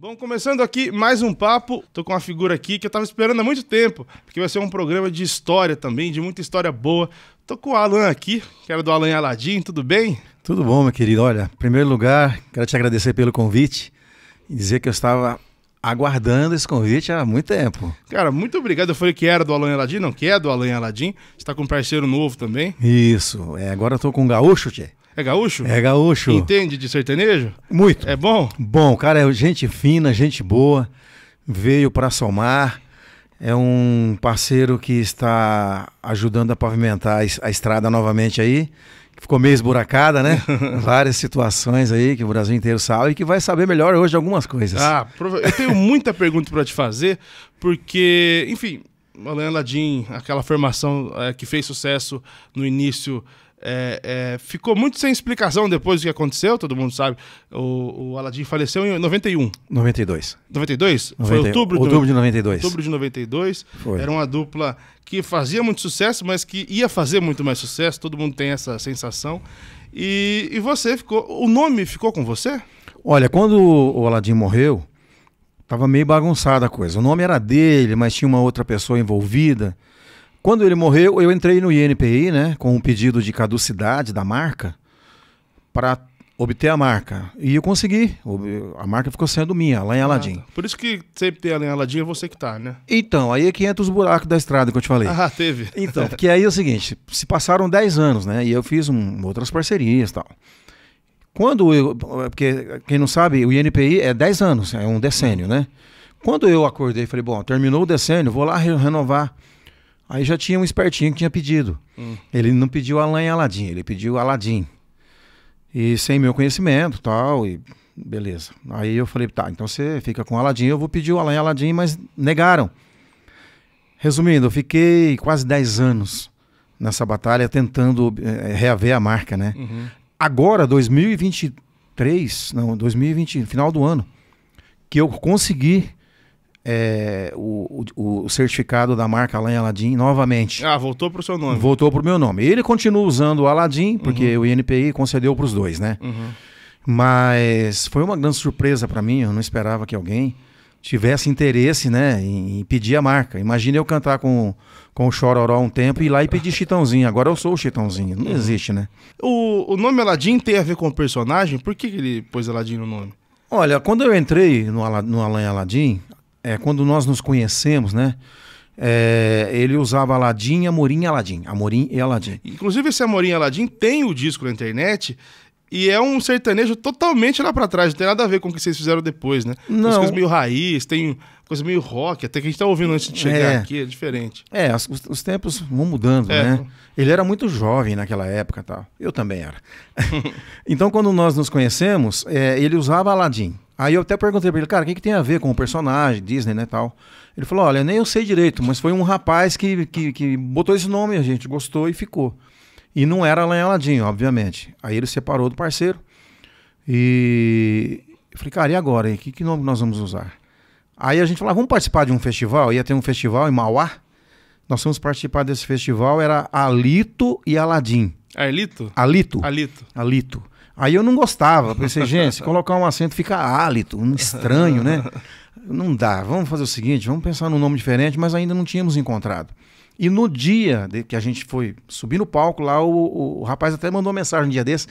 Bom, começando aqui mais um papo. Tô com uma figura aqui que eu tava esperando há muito tempo, porque vai ser um programa de história também, de muita história boa. Tô com o Alan aqui, que era do Alan Aladim, tudo bem? Tudo bom, meu querido. Olha, em primeiro lugar, quero te agradecer pelo convite e dizer que eu estava aguardando esse convite há muito tempo. Cara, muito obrigado. Eu falei que era do Alan Aladim, não, que é do Alan Aladim. Está com um parceiro novo também. Isso. É, agora eu tô com o Gaúcho, tchê. É gaúcho? É gaúcho. Entende de sertanejo? Muito. É bom? Bom, cara, é gente fina, gente boa. Veio para somar. É um parceiro que está ajudando a pavimentar a estrada novamente aí. Ficou meio esburacada, né? Várias situações aí que o Brasil inteiro sabe e que vai saber melhor hoje algumas coisas. Ah, eu tenho muita pergunta para te fazer, porque, enfim, Alain Ladim, aquela formação é, que fez sucesso no início é, é, ficou muito sem explicação depois do que aconteceu, todo mundo sabe. O, o Aladim faleceu em 91. 92. 92? 90, Foi outubro, outubro de 92. Outubro de 92. Foi. Era uma dupla que fazia muito sucesso, mas que ia fazer muito mais sucesso. Todo mundo tem essa sensação. E, e você ficou. O nome ficou com você? Olha, quando o Aladim morreu, tava meio bagunçada a coisa. O nome era dele, mas tinha uma outra pessoa envolvida. Quando ele morreu, eu entrei no INPI, né, com um pedido de caducidade da marca para obter a marca. E eu consegui. A marca ficou sendo minha, lá em Aladim. Ah, tá. Por isso que sempre tem a em é Aladim é você que tá, né? Então, aí é que entra os buracos da estrada que eu te falei. Ah, teve. Então, porque aí é o seguinte, se passaram 10 anos, né, e eu fiz um, outras parcerias e tal. Quando eu, porque quem não sabe, o INPI é 10 anos, é um decênio, né? Quando eu acordei, falei, bom, terminou o decênio, vou lá renovar Aí já tinha um espertinho que tinha pedido. Hum. Ele não pediu Alain Aladim, ele pediu Aladim. E sem meu conhecimento tal, e beleza. Aí eu falei, tá, então você fica com Aladim, eu vou pedir o Alain Aladim, mas negaram. Resumindo, eu fiquei quase 10 anos nessa batalha tentando eh, reaver a marca, né? Uhum. Agora, 2023, não, 2020, final do ano, que eu consegui é, o, o, o, certificado da marca Alain Aladim novamente. Ah, voltou para o seu nome. Voltou para o meu nome. Ele continua usando o Aladim, porque uhum. o INPI concedeu para os dois, né? Uhum. Mas foi uma grande surpresa para mim, eu não esperava que alguém tivesse interesse né, em, pedir a marca. Imagina eu cantar com, com o Chororó um tempo e ir lá e pedir Chitãozinho. Agora eu sou o Chitãozinho. Não uhum. existe, né? O, o nome Aladim tem a ver com o personagem? Por que ele pôs Aladim no nome? Olha, quando eu entrei no, no Alain Aladim, é, quando nós nos conhecemos, né? É, ele usava Aladim, Amorim e Aladim. Amorim e Aladim. Inclusive, esse Amorim e Aladim tem o disco na internet e é um sertanejo totalmente lá para trás, não tem nada a ver com o que vocês fizeram depois, né? Não. Tem coisas meio raiz, tem coisa meio rock, até que a gente tá ouvindo antes de chegar é. aqui, é diferente. É, os, os tempos vão mudando, é. né? Ele era muito jovem naquela época tal. Eu também era. então, quando nós nos conhecemos, é, ele usava Aladim. Aí eu até perguntei pra ele, cara, o que, que tem a ver com o personagem, Disney, né, tal? Ele falou, olha, nem eu sei direito, mas foi um rapaz que, que, que botou esse nome, a gente gostou e ficou. E não era Alain Aladim, obviamente. Aí ele separou do parceiro. E eu falei, cara, e agora? E que, que nome nós vamos usar? Aí a gente falou, ah, vamos participar de um festival? Ia ter um festival em Mauá. Nós fomos participar desse festival, era Alito e Aladim. É Alito? Alito. Alito. Alito. Aí eu não gostava. Pensei, gente, se colocar um acento fica hálito, um estranho, né? Não dá. Vamos fazer o seguinte, vamos pensar num nome diferente, mas ainda não tínhamos encontrado. E no dia que a gente foi subir no palco lá, o, o, o rapaz até mandou uma mensagem um dia desse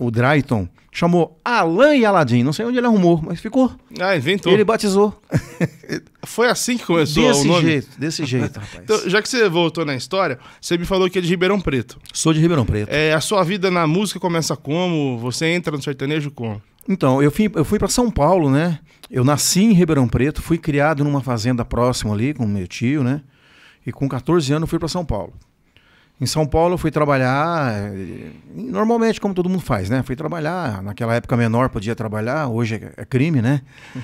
o Drayton, chamou Alan e Aladim. Não sei onde ele arrumou, mas ficou. Ah, inventou. Ele batizou. Foi assim que começou desse o nome? Desse jeito, desse jeito, rapaz. Então, já que você voltou na história, você me falou que é de Ribeirão Preto. Sou de Ribeirão Preto. É, a sua vida na música começa como? Você entra no sertanejo como? Então, eu fui, eu fui para São Paulo, né? Eu nasci em Ribeirão Preto, fui criado numa fazenda próxima ali com meu tio, né? E com 14 anos fui para São Paulo. Em São Paulo eu fui trabalhar, eh, normalmente como todo mundo faz, né? Fui trabalhar, naquela época menor podia trabalhar, hoje é, é crime, né?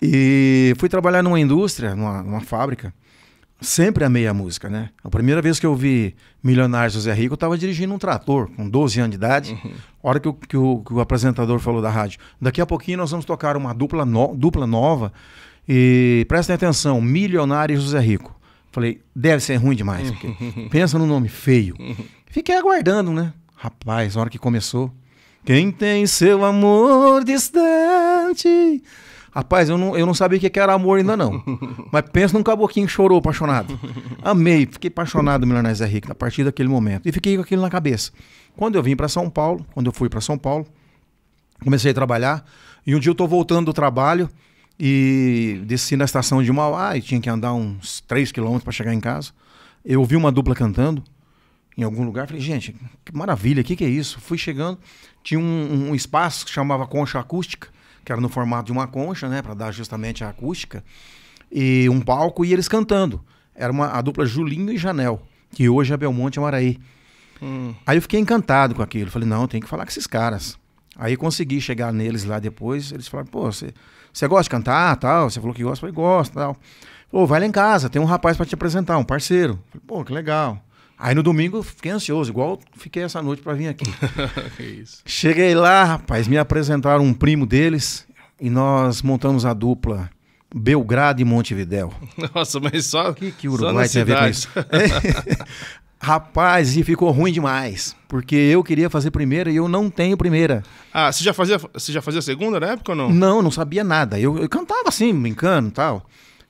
e fui trabalhar numa indústria, numa, numa, fábrica. Sempre amei a música, né? A primeira vez que eu vi Milionários José Rico, eu estava dirigindo um trator, com 12 anos de idade. Uhum. Hora que o, que, o, que o, apresentador falou da rádio, daqui a pouquinho nós vamos tocar uma dupla, no, dupla nova. E prestem atenção, Milionários José Rico. Falei, deve ser ruim demais. pensa no nome feio. Fiquei aguardando, né? Rapaz, a hora que começou. Quem tem seu amor distante. Rapaz, eu não, eu não sabia o que era amor ainda não. Mas pensa num caboclinho que chorou, apaixonado. Amei, fiquei apaixonado Milionário Zé Rico a partir daquele momento. E fiquei com aquilo na cabeça. Quando eu vim para São Paulo, quando eu fui para São Paulo, comecei a trabalhar. E um dia eu tô voltando do trabalho e desci na estação de Mauá e tinha que andar uns 3 quilômetros para chegar em casa. Eu ouvi uma dupla cantando em algum lugar. Falei, gente, que maravilha, o que, que é isso? Fui chegando, tinha um, um, espaço que chamava concha acústica, que era no formato de uma concha, né, para dar justamente a acústica, e um palco e eles cantando. Era uma, a dupla Julinho e Janel, que hoje é Belmonte Maraí. Hum. Aí eu fiquei encantado com aquilo. Falei, não, tem que falar com esses caras. Aí consegui chegar neles lá depois. Eles falaram, pô, você você gosta de cantar, tal? Você falou que gosta, eu falei, gosto, tal. Pô, vai lá em casa, tem um rapaz para te apresentar, um parceiro. Falei, pô, que legal. Aí no domingo fiquei ansioso, igual fiquei essa noite para vir aqui. Cheguei lá, rapaz, me apresentaram um primo deles e nós montamos a dupla Belgrado e Montevidéu. Nossa, mas só. O que, que Uruguai tem a ver com isso? É. Rapaz, e ficou ruim demais. Porque eu queria fazer primeira e eu não tenho primeira. Ah, você já fazia, você já fazia segunda na época ou não? Não, não sabia nada. Eu, eu cantava assim, brincando e tal.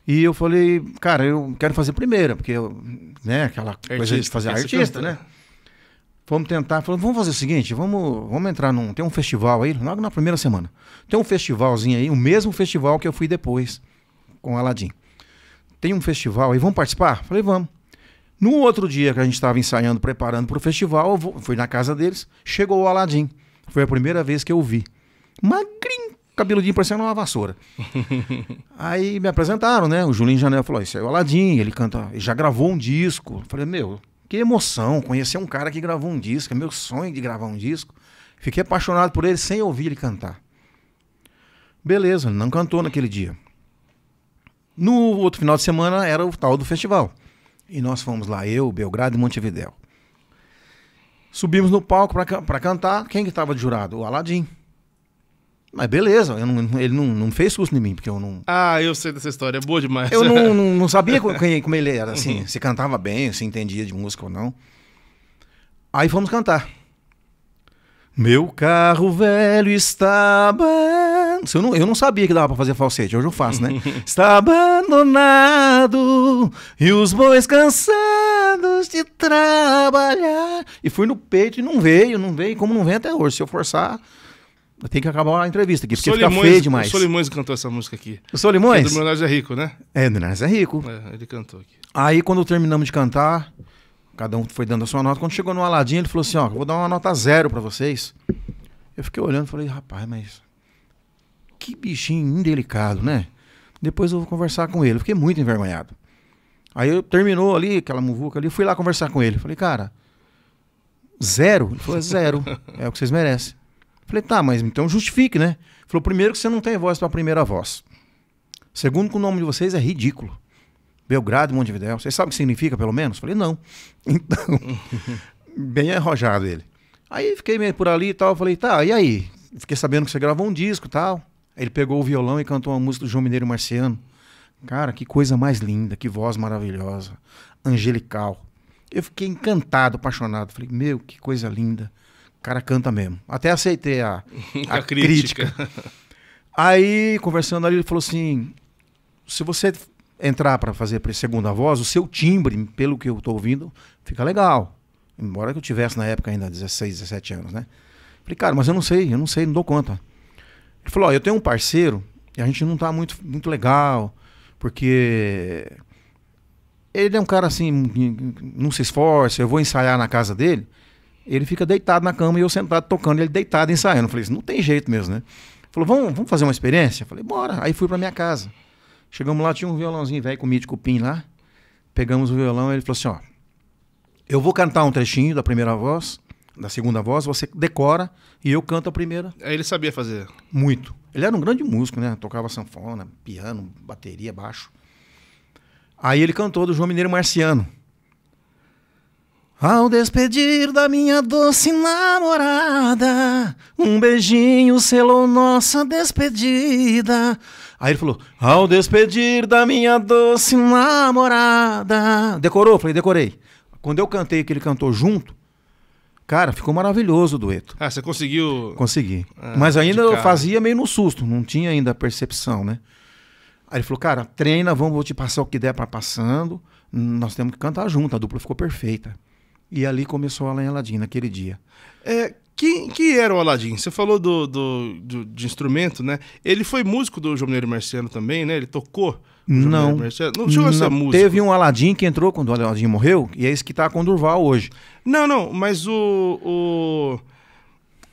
E eu falei, cara, eu quero fazer primeira, porque eu, né, aquela artista, coisa de fazer artista, né? Vamos tentar, falou, vamos fazer o seguinte, vamos, vamos entrar num, tem um festival aí, logo na primeira semana. Tem um festivalzinho aí, o mesmo festival que eu fui depois com o Aladim. Tem um festival aí, vamos participar? Falei, vamos. No outro dia que a gente estava ensaiando, preparando para o festival, eu fui na casa deles, chegou o Aladim. Foi a primeira vez que eu vi. Magrinho, cabeludinho, parecendo uma vassoura. Aí me apresentaram, né? O Julinho Janel falou: Isso é o Aladim, ele canta, ele já gravou um disco. Eu falei: Meu, que emoção conhecer um cara que gravou um disco, é meu sonho de gravar um disco. Fiquei apaixonado por ele sem ouvir ele cantar. Beleza, não cantou naquele dia. No outro final de semana era o tal do festival. E nós fomos lá, eu, Belgrado e Montevidéu. Subimos no palco para cantar. Quem que estava de jurado? O Aladim. Mas beleza, não, ele não, não, fez susto em mim, porque eu não. Ah, eu sei dessa história, é boa demais. Eu não, não sabia como, como, ele era, assim, uhum. se cantava bem, se entendia de música ou não. Aí fomos cantar. Meu carro velho está bem abandonado. Eu não, eu não sabia que dava para fazer falsete, hoje eu faço, né? Está abandonado e os bois cansados de trabalhar. E fui no peito e não veio, não veio, como não vem até hoje. Se eu forçar, tem que acabar a entrevista aqui, porque Solimões, fica feio demais. O Solimões cantou essa música aqui. O Solimões? É do Milionários é Rico, né? É, do Milionários é Rico. É, ele cantou aqui. Aí, quando terminamos de cantar, cada um foi dando a sua nota. Quando chegou no Aladim, ele falou assim, ó, vou dar uma nota zero para vocês. Eu fiquei olhando e falei, rapaz, mas que bichinho indelicado, né? Depois eu vou conversar com ele. fiquei muito envergonhado. Aí eu, terminou ali, aquela muvuca ali, eu fui lá conversar com ele. Falei, cara, zero? Ele falou, é zero. É o que vocês merecem. falei, tá, mas então justifique, né? Ele falou, primeiro que você não tem voz para a primeira voz. Segundo que o nome de vocês é ridículo. Belgrado e Montevidéu. Vocês sabem o que significa, pelo menos? Falei, não. Então, bem arrojado ele. Aí fiquei meio por ali e tal. Falei, tá, e aí? Fiquei sabendo que você gravou um disco e tal. Ele pegou o violão e cantou uma música do João Mineiro Marciano. Cara, que coisa mais linda, que voz maravilhosa, angelical. Eu fiquei encantado, apaixonado. Falei, meu, que coisa linda. O cara canta mesmo. Até aceitei a, a, a crítica. crítica. Aí, conversando ali, ele falou assim: se você entrar para fazer segunda voz, o seu timbre, pelo que eu tô ouvindo, fica legal. Embora que eu tivesse na época ainda 16, 17 anos, né? Falei, cara, mas eu não sei, eu não sei, não dou conta. Ele falou: ó, eu tenho um parceiro e a gente não tá muito, muito legal, porque ele é um cara assim, não se esforça, eu vou ensaiar na casa dele. Ele fica deitado na cama e eu sentado tocando, ele deitado ensaiando. Eu falei, isso não tem jeito mesmo, né? Falou, vamos, vamos fazer uma experiência? Eu falei, bora. Aí fui pra minha casa. Chegamos lá, tinha um violãozinho velho com mídia cupim lá. Pegamos o violão, ele falou assim: ó, eu vou cantar um trechinho da primeira voz da segunda voz, você decora e eu canto a primeira. É, ele sabia fazer? Muito. Ele era um grande músico, né? Tocava sanfona, piano, bateria, baixo. Aí ele cantou do João Mineiro Marciano. Ao despedir da minha doce namorada, um beijinho selou nossa despedida. Aí ele falou: Ao despedir da minha doce namorada. Decorou? Falei: decorei. Quando eu cantei que ele cantou junto, Cara, ficou maravilhoso o dueto. Ah, você conseguiu? Consegui. Ah, Mas ainda eu fazia meio no susto, não tinha ainda a percepção, né? Aí ele falou, cara, treina, vamos, vou te passar o que der para passando. Nós temos que cantar junto, a dupla ficou perfeita. E ali começou a Alan Aladim naquele dia. É, quem, quem era o Aladim? Você falou do, do, do, de instrumento, né? Ele foi músico do João Mineiro Marciano também, né? Ele tocou não. Não, não essa música. Teve um Aladim que entrou quando o Aladim morreu, e é esse que tá com o Durval hoje. Não, não, mas o.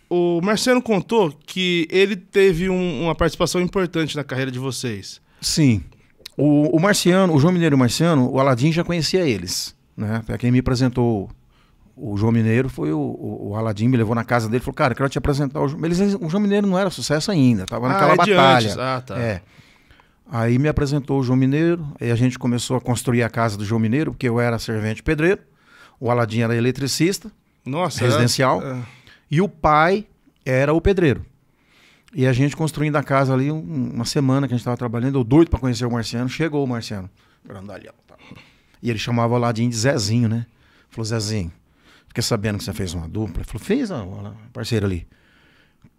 O, o Marciano contou que ele teve um, uma participação importante na carreira de vocês. Sim. O, o Marciano, o João Mineiro e o Marciano, o Aladim já conhecia eles. Né? Quem me apresentou o João Mineiro foi o, o, o Aladim, me levou na casa dele e falou: Cara, quero te apresentar o João. Eles, o João Mineiro não era sucesso ainda, tava ah, naquela é batalha. Ah, tá. É. Aí me apresentou o João Mineiro, aí a gente começou a construir a casa do João Mineiro, porque eu era servente pedreiro, o Aladim era eletricista, Nossa, é? residencial, é? É. e o pai era o pedreiro. E a gente construindo a casa ali, um, uma semana que a gente estava trabalhando, eu doido para conhecer o Marciano, chegou o Marciano, grandalhão. Tá. E ele chamava o Aladim de Zezinho, né? Falou, Zezinho, fiquei sabendo que você fez uma dupla. Ele falou, fez parceiro ali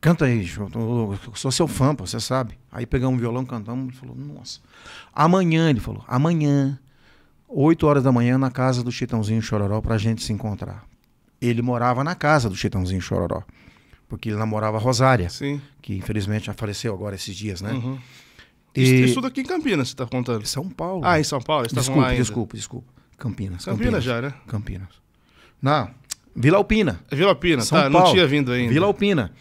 canta aí, eu sou seu fã, pô, você sabe. Aí pegamos um violão, cantamos, ele falou, nossa. Amanhã, ele falou, amanhã, 8 horas da manhã, na casa do Chitãozinho Chororó, pra gente se encontrar. Ele morava na casa do Chitãozinho Chororó, porque ele namorava a Rosária, Sim. que infelizmente já faleceu agora esses dias, né? Uhum. E... Estuda aqui em Campinas, você tá contando? São Paulo. Ah, em São Paulo? Desculpa, desculpa, desculpa. Campinas, Campinas. Campinas já, né? Campinas. Não, Vila Alpina. É Vila Alpina, São tá, Paulo. não tinha vindo ainda. Vila Alpina.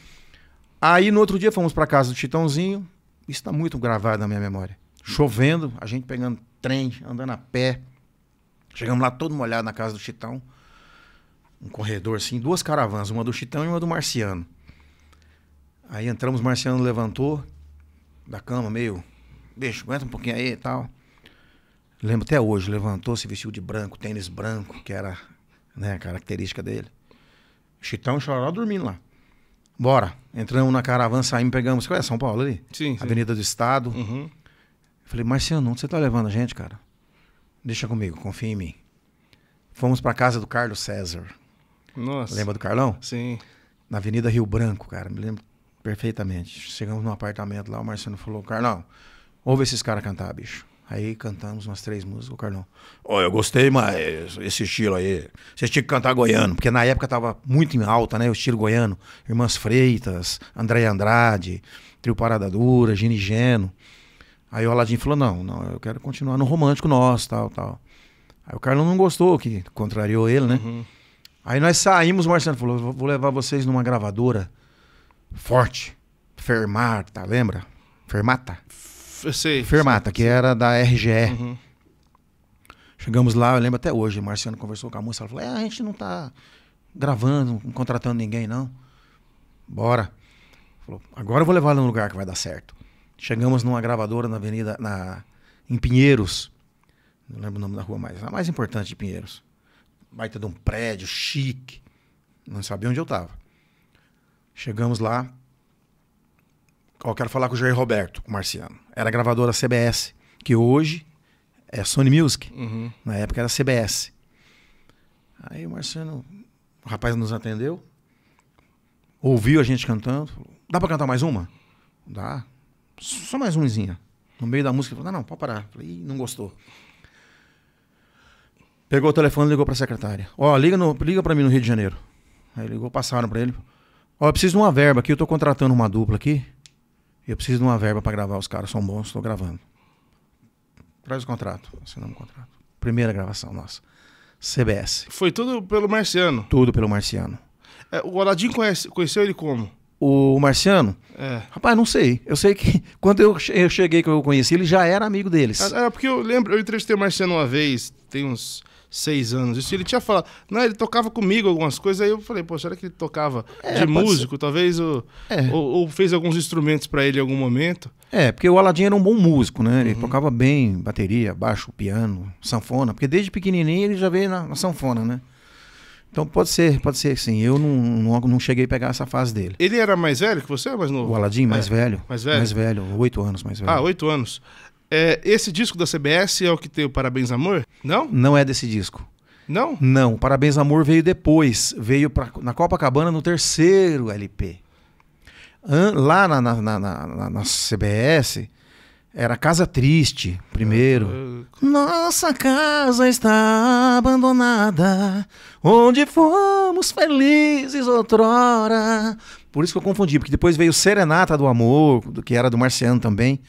Aí no outro dia fomos para casa do Titãozinho. Isso está muito gravado na minha memória. Chovendo, a gente pegando trem, andando a pé. Chegamos lá todo molhado na casa do Titão. Um corredor assim, duas caravanas, uma do Titão e uma do Marciano. Aí entramos, o Marciano levantou da cama, meio, Deixa, aguenta um pouquinho aí e tal. Lembro até hoje, levantou, se vestiu de branco, tênis branco, que era né, a característica dele. Chitão e Chororó dormindo lá. Bora. Entramos na caravana, saímos, pegamos. Qual é São Paulo ali? Sim. sim. Avenida do Estado. Uhum. Falei, Marciano, onde você tá levando a gente, cara? Deixa comigo, confia em mim. Fomos pra casa do Carlos César. Nossa. Lembra do Carlão? Sim. Na Avenida Rio Branco, cara. Me lembro perfeitamente. Chegamos num apartamento lá, o Marciano falou, Carlão, ouve esses caras cantar, bicho. Aí cantamos umas três músicas, o Carlão. Ó, oh, eu gostei mais esse estilo aí. Vocês tinham que cantar goiano, porque na época tava muito em alta, né? O estilo goiano. Irmãs Freitas, André Andrade, Trio Parada Dura, Ginigeno. Aí o Aladim falou: não, não, eu quero continuar no romântico nosso, tal, tal. Aí o Carlão não gostou, que contrariou ele, né? Uhum. Aí nós saímos, o Marcelo falou: vou levar vocês numa gravadora forte, Fermata, tá, lembra? Fermata? Sei, Fermata, sei, que era da RGE. Uhum. Chegamos lá, eu lembro até hoje, Marciano conversou com a moça, ela falou, é, a gente não tá gravando, não contratando ninguém, não. Bora. Falou, agora eu vou levar ela num lugar que vai dar certo. Chegamos numa gravadora na avenida, na, em Pinheiros. Não lembro o nome da rua mais, a mais importante de Pinheiros. ter de um prédio chique. Não sabia onde eu tava. Chegamos lá, Ó, quero falar com o Jair Roberto, com o Marciano. Era gravadora CBS, que hoje é Sony Music. Uhum. Na época era CBS. Aí o Marciano, o rapaz nos atendeu, ouviu a gente cantando. Dá pra cantar mais uma? Dá. Só mais umzinha. No meio da música, ele falou: não, não, pode parar. Falei, não gostou. Pegou o telefone e ligou pra secretária. Ó, liga, no, liga pra mim no Rio de Janeiro. Aí ligou, passaram pra ele. Ó, eu preciso de uma verba aqui, eu tô contratando uma dupla aqui. Eu preciso de uma verba para gravar, os caras são bons, estou gravando. Traz o contrato, assinamos o contrato. Primeira gravação nossa. CBS. Foi tudo pelo Marciano? Tudo pelo Marciano. É, o Oladinho conhece, conheceu ele como? O Marciano? É. Rapaz, não sei. Eu sei que quando eu cheguei, que eu conheci, ele já era amigo deles. Era é, é, porque eu lembro, eu entrevistei o Marciano uma vez, tem uns seis anos. Isso ele tinha falado. Não, ele tocava comigo algumas coisas. Aí eu falei, pô, será que ele tocava é, de músico? Ser. Talvez o, é. ou, ou, fez alguns instrumentos para ele em algum momento. É, porque o Aladim era um bom músico, né? Ele uhum. tocava bem bateria, baixo, piano, sanfona. Porque desde pequenininho ele já veio na, na sanfona, né? Então pode ser, pode ser sim. Eu não, não, não, cheguei a pegar essa fase dele. Ele era mais velho que você ou mais novo? O Aladim, mais é, velho. Mais velho? Mais velho, oito anos mais velho. Ah, oito anos. É, esse disco da CBS é o que tem o Parabéns Amor? Não? Não é desse disco. Não? Não, Parabéns Amor veio depois. Veio pra, na Copacabana no terceiro LP. An, lá na, na, na, na, na CBS, era Casa Triste, primeiro. Ah, ah. Nossa casa está abandonada, onde fomos felizes outrora. Por isso que eu confundi, porque depois veio Serenata do Amor, que era do Marciano também.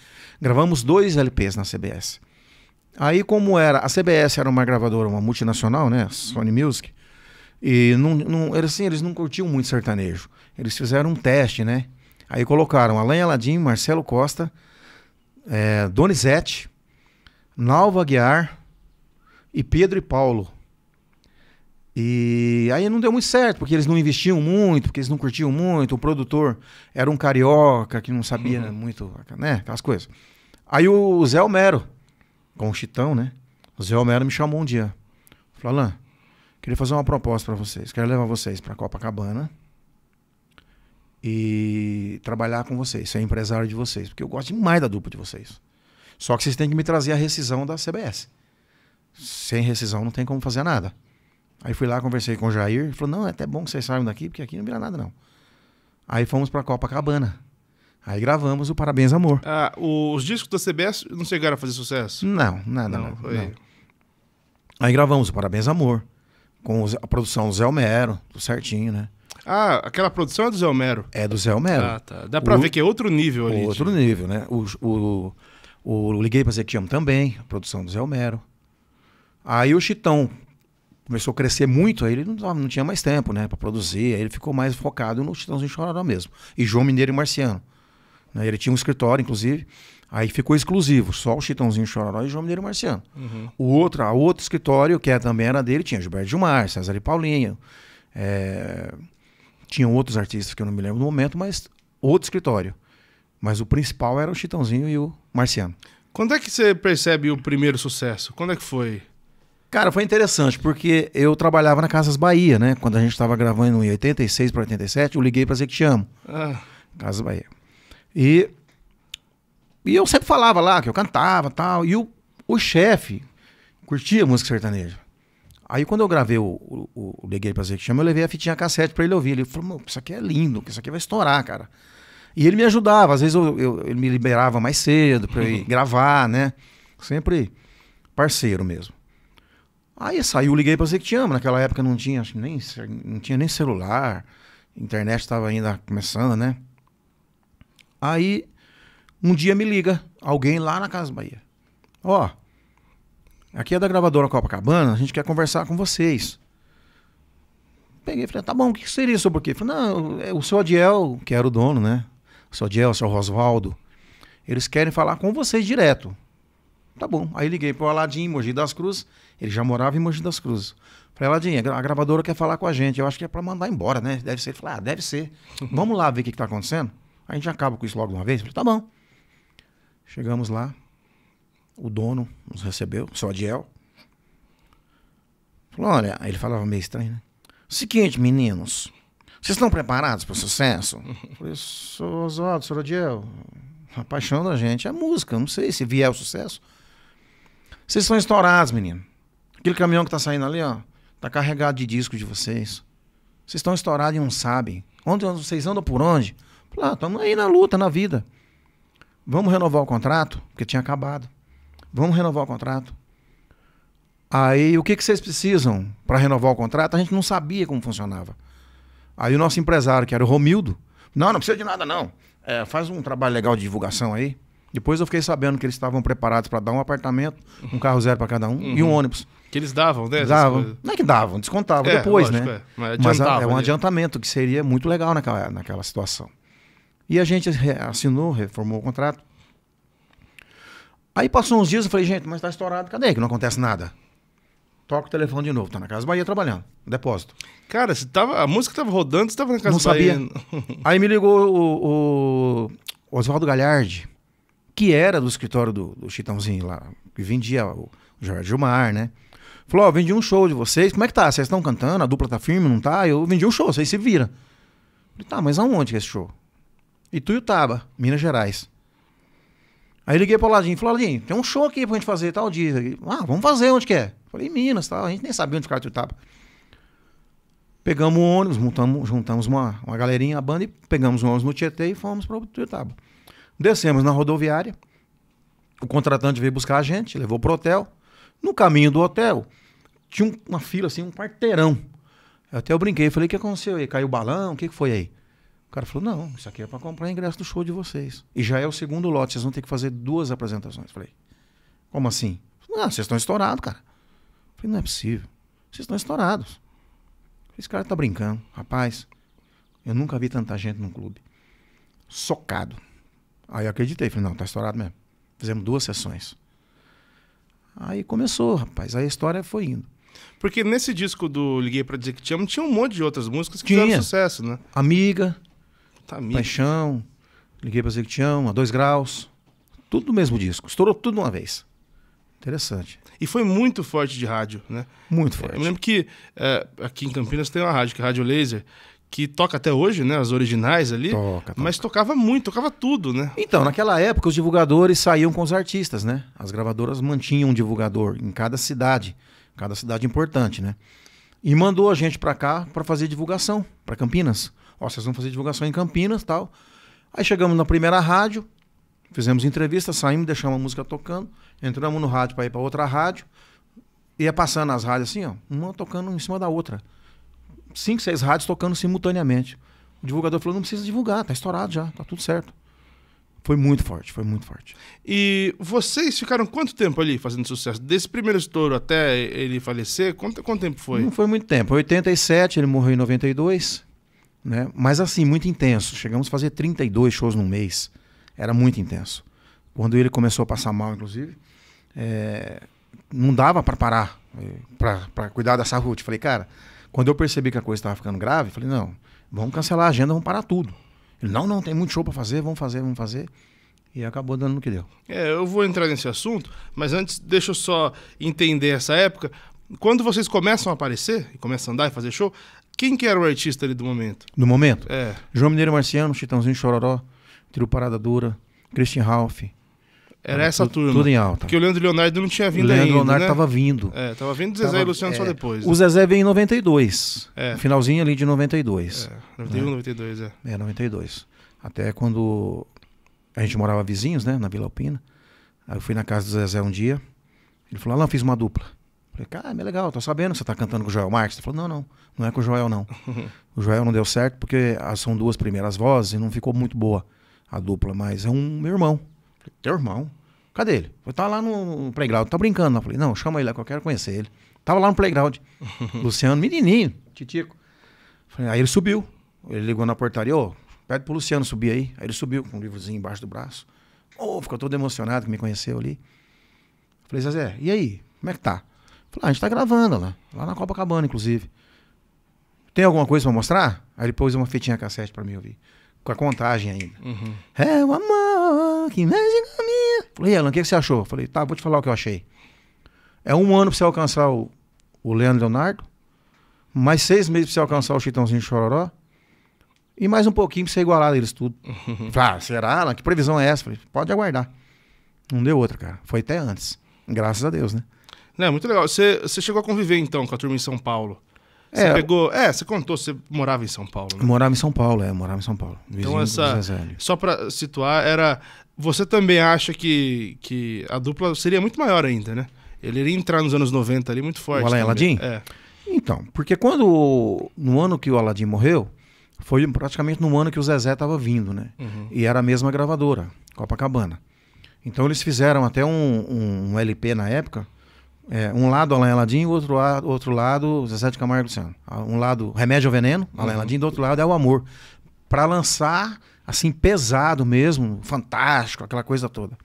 Gravamos dois LPs na CBS. Aí como era, a CBS era uma gravadora, uma multinacional, né, Sony Music, e não, não, era assim, eles não curtiam muito sertanejo. Eles fizeram um teste, né? Aí colocaram Alain Aladim, Marcelo Costa, é, Donizete, Nalva Guiar e Pedro e Paulo. E aí não deu muito certo, porque eles não investiam muito, porque eles não curtiam muito. O produtor era um carioca que não sabia uhum. muito, né? Aquelas coisas. Aí o Zé Homero, com o Chitão, né? O Zé Homero me chamou um dia. Falou, Alain, queria fazer uma proposta para vocês. Quero levar vocês para Copacabana e trabalhar com vocês, ser empresário de vocês. Porque eu gosto demais da dupla de vocês. Só que vocês têm que me trazer a rescisão da CBS. Sem rescisão não tem como fazer nada. Aí fui lá, conversei com o Jair. Ele falou: Não, é até bom que vocês saiam daqui, porque aqui não vira nada, não. Aí fomos para Copacabana. Aí gravamos o Parabéns Amor. Ah, os discos da CBS não chegaram a fazer sucesso? Não, nada, não. não, foi... não. Aí gravamos o Parabéns Amor, com a produção do Zé Homero, tudo certinho, né? Ah, aquela produção é do Zé Homero. É do Zé Homero. Ah, tá. Dá pra o... ver que é outro nível ali. Outro de... nível, né? O, o, o, o Liguei pra Zé Te Amo também, a produção do Zé Homero. Aí o Chitão começou a crescer muito, aí ele não, não tinha mais tempo, né, pra produzir. Aí ele ficou mais focado no Chitãozinho Chororó mesmo. E João Mineiro e Marciano. Né? Ele tinha um escritório, inclusive. Aí ficou exclusivo, só o Chitãozinho Chororó e o João Mineiro Marciano. Uhum. O outro, a outro escritório, que é também era dele, tinha Gilberto Gilmar, César e Paulinho. É... Tinham outros artistas que eu não me lembro no momento, mas outro escritório. Mas o principal era o Chitãozinho e o Marciano. Quando é que você percebe o primeiro sucesso? Quando é que foi? Cara, foi interessante, porque eu trabalhava na Casas Bahia, né? Quando a gente estava gravando em 86 para 87, eu liguei para dizer que te amo. Ah. Casas Bahia. E, e eu sempre falava lá que eu cantava tal. E o, o chefe curtia música sertaneja. Aí quando eu gravei o, o, Liguei pra Zé que Chama, eu levei a fitinha cassete para ele ouvir. Ele falou, isso aqui é lindo, isso aqui vai estourar, cara. E ele me ajudava, às vezes eu, eu ele me liberava mais cedo para ir uhum. gravar, né? Sempre parceiro mesmo. Aí saiu, o liguei para você que te Naquela época não tinha, nem, não tinha nem celular, internet estava ainda começando, né? Aí um dia me liga alguém lá na Casa Bahia. Ó, oh, aqui é da gravadora Copacabana, a gente quer conversar com vocês. Peguei e falei, ah, tá bom, o que seria sobre o quê? Falei, não, é, o seu Adiel, que era o dono, né? O seu Adiel, o seu Rosvaldo, eles querem falar com vocês direto. Tá bom. Aí liguei pro Aladim, Mogi das Cruzes. Ele já morava em Mogi das Cruzes. Falei, Aladim, a gravadora quer falar com a gente. Eu acho que é para mandar embora, né? Deve ser. Ele falou, ah, deve ser. Vamos lá ver o que, que tá acontecendo. A gente acaba com isso logo de uma vez. Falei, tá bom. Chegamos lá, o dono nos recebeu, o seu Adiel. Falou, olha, ele falava meio estranho, né? Seguinte, meninos, vocês estão preparados para o sucesso? Eu falei, sou Oswaldo, senhor Adiel, a paixão da gente é música, não sei se vier o sucesso. Vocês são estourados, menino. Aquele caminhão que tá saindo ali, ó, tá carregado de disco de vocês. Vocês estão estourados e não sabem. Onde vocês andam por onde? lá estamos ah, aí na luta, na vida. Vamos renovar o contrato? Porque tinha acabado. Vamos renovar o contrato. Aí, o que, que vocês precisam para renovar o contrato? A gente não sabia como funcionava. Aí o nosso empresário, que era o Romildo, não, não precisa de nada não. É, faz um trabalho legal de divulgação aí. Depois eu fiquei sabendo que eles estavam preparados para dar um apartamento, um carro zero para cada um uhum. e um uhum. ônibus. Que eles davam, né? Davam. Não é que davam, descontavam é, depois, lógico, né? É. Mas, Mas é um ali. adiantamento que seria muito legal naquela, naquela situação. E a gente assinou, reformou o contrato. Aí passou uns dias, eu falei, gente, mas tá estourado, cadê que não acontece nada? Toca o telefone de novo, tá na Casa Bahia trabalhando, no depósito. Cara, você tava, a música tava rodando, você tava na Casa não Bahia. Não sabia. Aí me ligou o, o Oswaldo Galhardi, que era do escritório do, do Chitãozinho lá, que vendia o, Jorge Gilmar, né? Falou, ó, oh, vendi um show de vocês, como é que tá? Vocês estão cantando? A dupla tá firme, não tá? Eu vendi um show, vocês se viram. Falei, tá, mas aonde que é esse show? Ituiutaba, Minas Gerais. Aí liguei pro Ladinho, falei, Ladinho, tem um show aqui pra gente fazer tal dia. ah, vamos fazer, onde que é? Falei, em Minas, tal. A gente nem sabia onde ficava Ituiutaba. Pegamos o ônibus, montamos, juntamos uma, uma galerinha, a banda, e pegamos um ônibus no Tietê e fomos para Ituiutaba. Descemos na rodoviária, o contratante veio buscar a gente, levou pro hotel. No caminho do hotel, tinha uma fila assim, um quarteirão. Eu até eu brinquei, falei, o que aconteceu aí? Caiu o balão, o que, que foi aí? cara falou: não, isso aqui é para comprar ingresso do show de vocês. E já é o segundo lote, vocês vão ter que fazer duas apresentações. Falei: como assim? Não, vocês estão estourados, cara. Falei: não é possível. Vocês estão estourados. Esse cara tá brincando. Rapaz, eu nunca vi tanta gente num clube. Socado. Aí eu acreditei. Falei: não, tá estourado mesmo. Fizemos duas sessões. Aí começou, rapaz. Aí a história foi indo. Porque nesse disco do Liguei para Dizer Que Te Amo tinha um monte de outras músicas que tinha. fizeram sucesso, né? Amiga, Tá Paixão, liguei pra Zictião, a dois graus. Tudo no mesmo disco. Estourou tudo de uma vez. Interessante. E foi muito forte de rádio, né? Muito forte. Eu me lembro que é, aqui em Campinas tem uma rádio, que é a Rádio Laser, que toca até hoje, né? As originais ali. Toca, Mas toca. tocava muito, tocava tudo, né? Então, naquela época, os divulgadores saíam com os artistas, né? As gravadoras mantinham um divulgador em cada cidade, cada cidade importante, né? E mandou a gente para cá para fazer divulgação, para Campinas. Ó, vocês vão fazer divulgação em Campinas tal. Aí chegamos na primeira rádio, fizemos entrevista, saímos, deixamos a música tocando, entramos no rádio para ir para outra rádio, ia passando as rádios assim, ó, uma tocando em cima da outra. Cinco, seis rádios tocando simultaneamente. O divulgador falou: não precisa divulgar, tá estourado já, tá tudo certo. Foi muito forte, foi muito forte. E vocês ficaram quanto tempo ali fazendo sucesso? Desse primeiro estouro até ele falecer, quanto, quanto tempo foi? Não foi muito tempo. 87, ele morreu em 92. Né? Mas assim, muito intenso. Chegamos a fazer 32 shows num mês. Era muito intenso. Quando ele começou a passar mal, inclusive, é... não dava para parar eh, para cuidar da saúde. Falei, cara, quando eu percebi que a coisa estava ficando grave, falei, não, vamos cancelar a agenda, vamos parar tudo. Ele, não, não, tem muito show para fazer, vamos fazer, vamos fazer. E acabou dando no que deu. É, eu vou entrar nesse assunto, mas antes deixa eu só entender essa época. Quando vocês começam a aparecer, e começam a andar e fazer show, quem que era o artista ali do momento? Do momento? É. João Mineiro Marciano, Chitãozinho Chororó, Tiro Parada Dura, Christian Ralph. Era, essa tu, turma. Tudo em alta. Porque o Leandro Leonardo não tinha vindo o Leandro ainda, Leonardo estava né? vindo. É, tava vindo é. o Zezé tava, e o Luciano é, só depois. Né? O Zezé veio em 92. É. Finalzinho ali de 92. É, 91, né? 92, é. É, 92. Até quando a gente morava vizinhos, né, na Vila Alpina. Aí eu fui na casa do Zezé um dia. Ele falou: ah, lá, fiz uma dupla. Falei, cara, é legal, tô sabendo que você tá cantando com o Joel Marques. Ele falou, não, não, não é com o Joel, não. o Joel não deu certo porque são duas primeiras vozes e não ficou muito boa a dupla, mas é um meu irmão. Falei, teu irmão? Cadê ele? Foi tá lá no, no playground, tá brincando. Eu falei, não, chama ele lá que eu quero conhecer ele. Tava lá no playground. Luciano, menininho, titico. Falei, aí ele subiu. Ele ligou na portaria, ô, pede pro Luciano subir aí. Aí ele subiu com um livrozinho embaixo do braço. Ô, oh, ficou todo emocionado que me conheceu ali. Falei, Zezé, e aí? Como é que tá? Falei, ah, a gente tá gravando lá, lá na Copacabana, inclusive. Tem alguma coisa para mostrar? Aí ele pôs uma fitinha cassete para mim ouvir. Com a contagem ainda. Uhum. É o amor que mexe minha. Falei, Alan, o que, você achou? Falei, tá, vou te falar o que eu achei. É um ano pra você alcançar o, o Leandro Leonardo, mais seis meses pra você alcançar o Chitãozinho de Chororó, e mais um pouquinho para você igualar eles tudo. Uhum. Falei, ah, será, Alan? Que previsão é essa? Falei, pode aguardar. Não deu outra, cara. Foi até antes. Graças a Deus, né? Né, muito legal. Você, você chegou a conviver então com a turma em São Paulo? Você é, pegou. É, você contou, você morava em São Paulo. Né? Morava em São Paulo, é, morava em São Paulo. Então essa. Só para situar, era. Você também acha que, que a dupla seria muito maior ainda, né? Ele iria entrar nos anos 90 ali muito forte. O Alain Aladim? É. Então, porque quando. No ano que o Aladim morreu, foi praticamente no ano que o Zezé tava vindo, né? Uhum. E era a mesma gravadora, Copacabana. Então eles fizeram até um, um, um LP na época, é, um lado Alain Aladim, outro, outro lado Zezé de Camargo Luciano. Ah, um lado Remédio ao Veneno, Alain uhum. Aladim, do outro lado é o Amor. Para lançar, assim, pesado mesmo, fantástico, aquela coisa toda.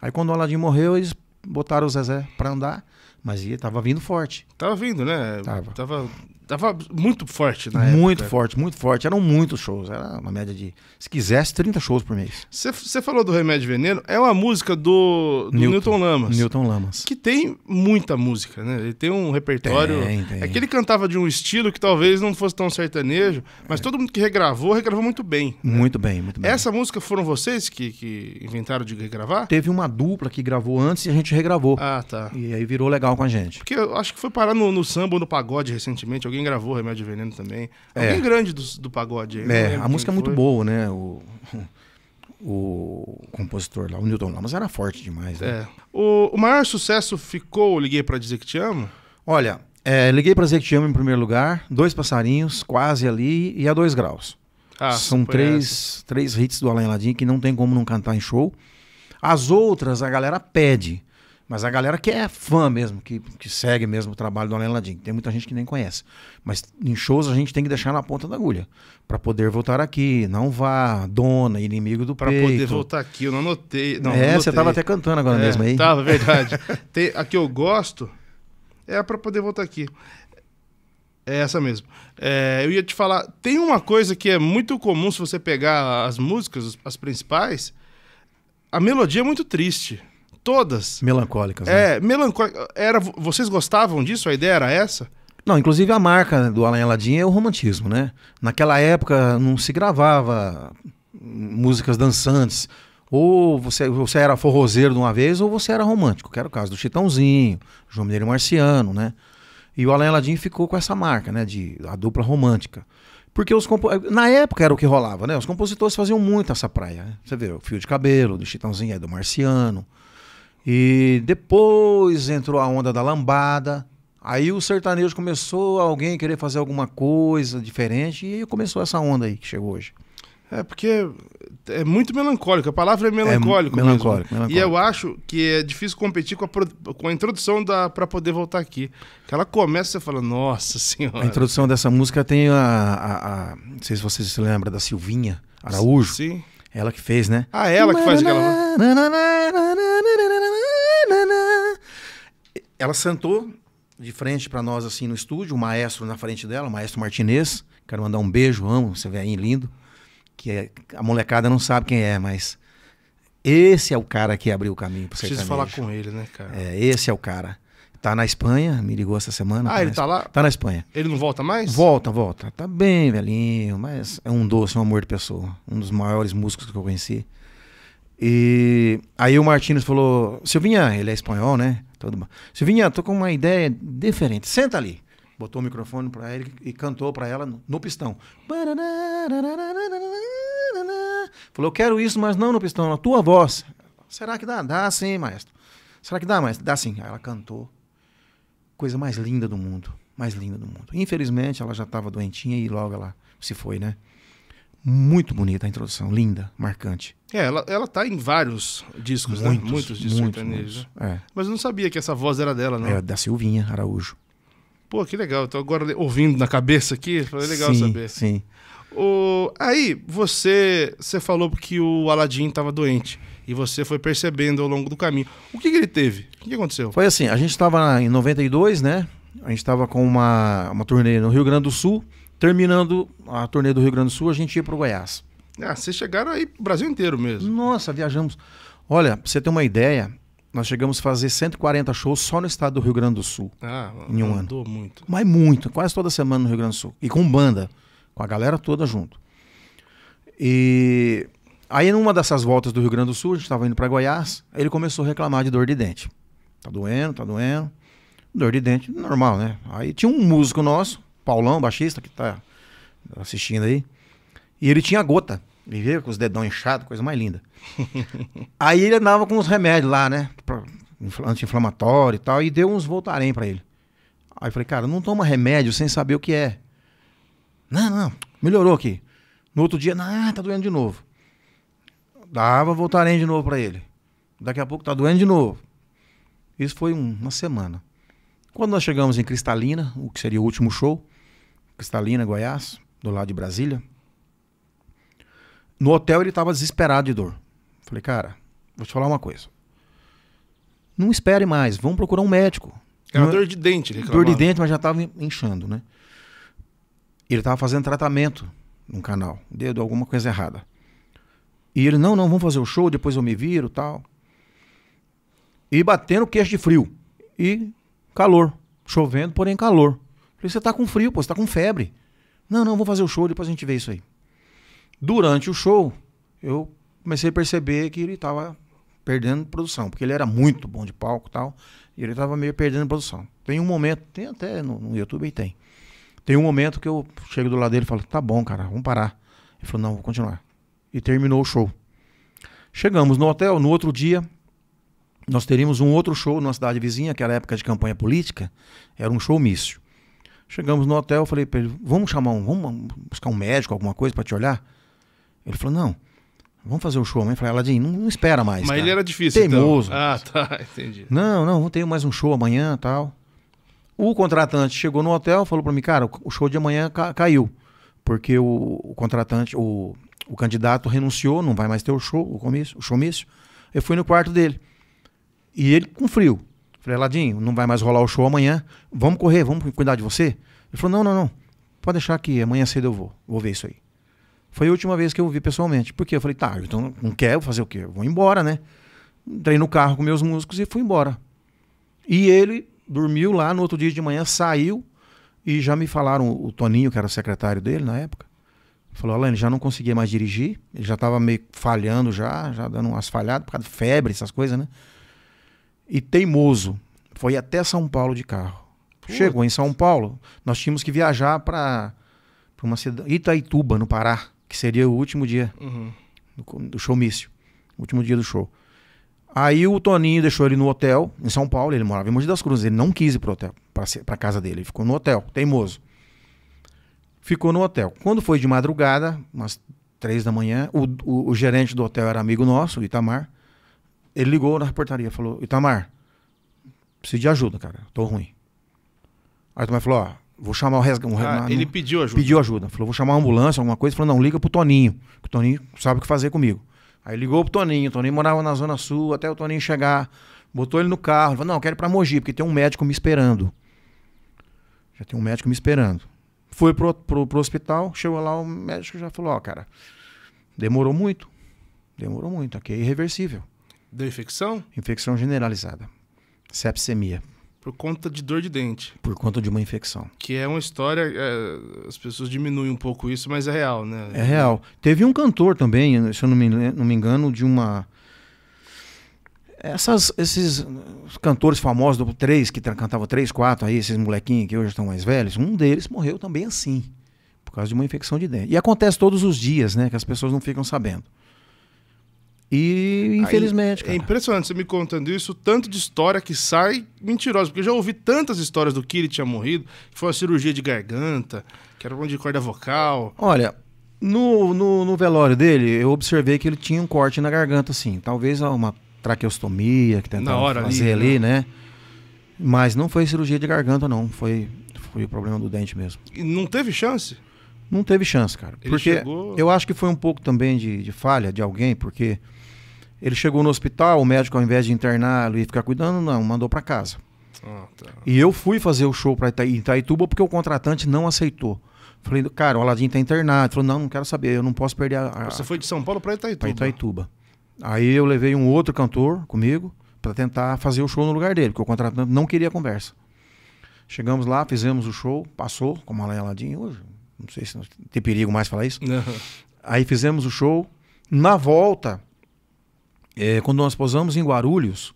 Aí quando o Aladim morreu, eles botaram o Zezé para andar, mas ia, tava vindo forte. Tava vindo, né? Tava. tava Tava muito forte, né? Muito época. forte, muito forte. Eram muitos shows. Era uma média de, se quisesse, 30 shows por mês. Você falou do Remédio Veneno, é uma música do, do Newton, Newton, Lamas. Newton Lamas. Que tem muita música, né? Ele tem um repertório. Tem, tem. É que ele cantava de um estilo que talvez não fosse tão sertanejo, mas é. todo mundo que regravou, regravou muito bem. Né? Muito bem, muito bem. Essa música foram vocês que, que inventaram de regravar? Teve uma dupla que gravou antes e a gente regravou. Ah, tá. E aí virou legal com a gente. Porque eu acho que foi parar no, no samba ou no pagode recentemente. Alguém alguém gravou Remédio Veneno também. É. Alguém grande do, do pagode aí. É, a música é muito boa, né? O, o compositor lá, o Newton Lamas, era forte demais. Né? É. O, o, maior sucesso ficou Liguei para Dizer Que Te Amo? Olha, é, Liguei para Dizer Que Te Amo em primeiro lugar, Dois Passarinhos, Quase Ali e A Dois Graus. Ah, São três, três hits do Alain Ladin que não tem como não cantar em show. As outras a galera pede. Mas a galera que é fã mesmo, que, que segue mesmo o trabalho do Alain Ladim. tem muita gente que nem conhece. Mas em shows a gente tem que deixar na ponta da agulha. para poder voltar aqui, não vá, dona, inimigo do pra peito. Pra poder voltar aqui, eu não anotei. Não, é, não você tava até cantando agora é, mesmo aí. Tava, verdade. tem, a que eu gosto é para poder voltar aqui. É essa mesmo. É, eu ia te falar, tem uma coisa que é muito comum se você pegar as músicas, as principais, a melodia é muito triste todas. Melancólicas. Né? É, né? Era, vocês gostavam disso? A ideia era essa? Não, inclusive a marca do Alan Aladim é o romantismo, né? Naquela época não se gravava músicas dançantes. Ou você, você era forrozeiro de uma vez, ou você era romântico, que era o caso do Chitãozinho, João Mineiro Marciano, né? E o Alan Aladim ficou com essa marca, né? De a dupla romântica. Porque os na época era o que rolava, né? Os compositores faziam muito essa praia. Né? Você vê, o Fio de Cabelo, do Chitãozinho, do Marciano. E depois entrou a onda da lambada. Aí o sertanejo começou alguém querer fazer alguma coisa diferente e começou essa onda aí que chegou hoje. É porque é muito melancólico, a palavra é melancólico. É melancólico, melancólico, E eu acho que é difícil competir com a, com a introdução da para poder voltar aqui. Que ela começa você fala, nossa senhora. A introdução dessa música tem a, a, a não sei se vocês se lembram da Silvinha Araújo. Sim. Ela que fez, né? Ah, ela que faz aquela ela sentou de frente para nós, assim, no estúdio, o maestro na frente dela, o maestro Martinez. Quero mandar um beijo, amo, você vem aí lindo. Que é, a molecada não sabe quem é, mas esse é o cara que abriu o caminho pro Preciso falar com ele, né, cara? É, esse é o cara. Tá na Espanha, me ligou essa semana. Ah, ele tá lá? Tá na Espanha. Ele não volta mais? Volta, volta. Tá bem velhinho, mas é um doce, um amor de pessoa. Um dos maiores músicos que eu conheci. E aí o Martins falou: Silvinha, ele é espanhol, né? Todo Silvinha, tô com uma ideia diferente. Senta ali. Botou o microfone para ele e cantou para ela no, pistão. Falou: quero isso, mas não no pistão, na tua voz. Será que dá? Dá sim, maestro. Será que dá, maestro? Dá sim. Aí ela cantou. Coisa mais linda do mundo. Mais linda do mundo. Infelizmente, ela já estava doentinha e logo ela se foi, né? Muito bonita a introdução, linda, marcante. É, ela, ela tá em vários discos, né? muitos, né? Muitos discos muitos, né? muitos é. Mas eu não sabia que essa voz era dela, não. É, da Silvinha Araújo. Pô, que legal. Estou agora ouvindo na cabeça aqui. Foi legal sim, saber. Sim. O... Aí, você, você falou que o Aladim estava doente. E você foi percebendo ao longo do caminho. O que, que ele teve? O que, que aconteceu? Foi assim, a gente estava em 92, né? A gente estava com uma, uma turnê no Rio Grande do Sul. Terminando a turnê do Rio Grande do Sul, a gente ia para o Goiás. Ah, vocês chegaram aí o Brasil inteiro mesmo. Nossa, viajamos. Olha, pra você ter uma ideia, nós chegamos a fazer 140 shows só no estado do Rio Grande do Sul. Ah, em um ano. muito. Mas muito, quase toda semana no Rio Grande do Sul. E com banda, com a galera toda junto. E aí, numa dessas voltas do Rio Grande do Sul, a gente estava indo para Goiás, aí ele começou a reclamar de dor de dente. Tá doendo, tá doendo. Dor de dente, normal, né? Aí tinha um músico nosso, Paulão, baixista, que tá assistindo aí. E ele tinha gota. Vivia com os dedão inchados, coisa mais linda. aí ele andava com uns remédios lá, né? Anti-inflamatório e tal, e deu uns voltarem para ele. Aí eu falei, cara, não toma remédio sem saber o que é. Não, não, melhorou aqui. No outro dia, ah, tá doendo de novo. Dava voltarem de novo para ele. Daqui a pouco tá doendo de novo. Isso foi um, uma semana. Quando nós chegamos em Cristalina, o que seria o último show, Cristalina, Goiás, do lado de Brasília. No hotel ele estava desesperado de dor. Falei, cara, vou te falar uma coisa. Não espere mais, vamos procurar um médico. Era é Não, é dor de dente, ele Dor de dente, mas já estava inchando, né? Ele estava fazendo tratamento num canal, dedo, deu alguma coisa errada. E ele, não, não, vamos fazer o show, depois eu me viro tal. E batendo queixo de frio. E calor. Chovendo, porém calor. Falei, você tá com frio, pô, você tá com febre. Não, não, vou fazer o show, depois a gente vê isso aí. Durante o show, eu comecei a perceber que ele tava perdendo produção, porque ele era muito bom de palco e tal, e ele tava meio perdendo produção. Tem um momento, tem até no, no YouTube tem. Tem um momento que eu chego do lado dele e falo, tá bom, cara, vamos parar. Ele falou, não, vou continuar. E terminou o show. Chegamos no hotel, no outro dia, nós teríamos um outro show numa cidade vizinha, que era época de campanha política, era um show mício. Chegamos no hotel, eu falei para ele: vamos chamar um, vamos buscar um médico, alguma coisa para te olhar? Ele falou: não, vamos fazer o show amanhã. Eu falei: Aladim, não, não, espera mais. Mas cara. ele era difícil, então. Teimoso. Então. Ah, tá, entendi. Não, não, vou ter mais um show amanhã tal. O contratante chegou no hotel, falou para mim: cara, o show de amanhã ca caiu, porque o, o contratante, o, o candidato renunciou, não vai mais ter o show, o comício, o showmício. Eu fui no quarto dele. E ele com frio. Falei, Ladinho, não vai mais rolar o show amanhã. Vamos correr, vamos cuidar de você? Ele falou, não, não, não. Pode deixar aqui. amanhã cedo eu vou. Vou ver isso aí. Foi a última vez que eu vi pessoalmente. Porque eu falei, tá, então não quero fazer o quê? Eu vou embora, né? Entrei no carro com meus músicos e fui embora. E ele dormiu lá, no outro dia de manhã saiu e já me falaram, o Toninho, que era o secretário dele na época, falou, Alain, já não conseguia mais dirigir, ele já estava meio falhando já, já dando umas falhadas por causa de febre, essas coisas, né? e teimoso. Foi até São Paulo de carro. Chegou em São Paulo, nós tínhamos que viajar para uma cidade, Itaituba, no Pará, que seria o último dia uhum. do, do showmício. Último dia do show. Aí o Toninho deixou ele no hotel, em São Paulo, ele morava em Mogi das Cruzes, ele não quis ir para hotel, casa dele, ele ficou no hotel, teimoso. Ficou no hotel. Quando foi de madrugada, umas três da manhã, o, o, o gerente do hotel era amigo nosso, o Itamar, ele ligou na portaria, falou: Itamar, preciso de ajuda, cara, tô ruim. Aí o Itamar falou: Ó, vou chamar o resgate. Um, ah, ele pediu ajuda. Pediu ajuda. Falou: Vou chamar uma ambulância, alguma coisa. Falou: Não, liga pro Toninho, que o Toninho sabe o que fazer comigo. Aí ligou pro Toninho, o Toninho morava na Zona Sul, até o Toninho chegar. Botou ele no carro, ele falou: Não, quero ir pra Mogi, porque tem um médico me esperando. Já tem um médico me esperando. Foi pro, pro, pro hospital, chegou lá, o médico já falou: Ó, cara, demorou muito. Demorou muito, aqui é irreversível. Deu infecção? Infecção generalizada. Sepsemia. Por conta de dor de dente. Por conta de uma infecção. Que é uma história. É, as pessoas diminuem um pouco isso, mas é real, né? É real. Teve um cantor também, se eu não me, não me engano, de uma. Essas, esses cantores famosos do três que cantavam três, quatro aí, esses molequinhos que hoje estão mais velhos, um deles morreu também assim, por causa de uma infecção de dente. E acontece todos os dias, né? Que as pessoas não ficam sabendo. E infelizmente. Aí, é impressionante você me contando isso, tanto de história que sai mentirosa. Porque eu já ouvi tantas histórias do que ele tinha morrido, que foi uma cirurgia de garganta, que era um de corda vocal. Olha, no, no, no, velório dele, eu observei que ele tinha um corte na garganta, assim. Talvez uma traqueostomia que tentaram fazer ali, ali né? né? Mas não foi cirurgia de garganta, não. Foi, foi o problema do dente mesmo. E não teve chance? Não teve chance, cara. Ele porque chegou... eu acho que foi um pouco também de, de falha de alguém, porque ele chegou no hospital, o médico, ao invés de interná-lo e ficar cuidando, não, mandou para casa. Ah, tá. E eu fui fazer o show para Ita Itaituba porque o contratante não aceitou. Falei, cara, o Aladim tá internado. Ele falou, não, não quero saber, eu não posso perder a. a... Você foi de São Paulo para Itaituba? Para Itaituba. Aí eu levei um outro cantor comigo para tentar fazer o show no lugar dele, porque o contratante não queria conversa. Chegamos lá, fizemos o show, passou, como a Aladim hoje. Não sei se tem perigo mais falar isso. Aí fizemos o show. Na volta, é, quando nós posamos em Guarulhos,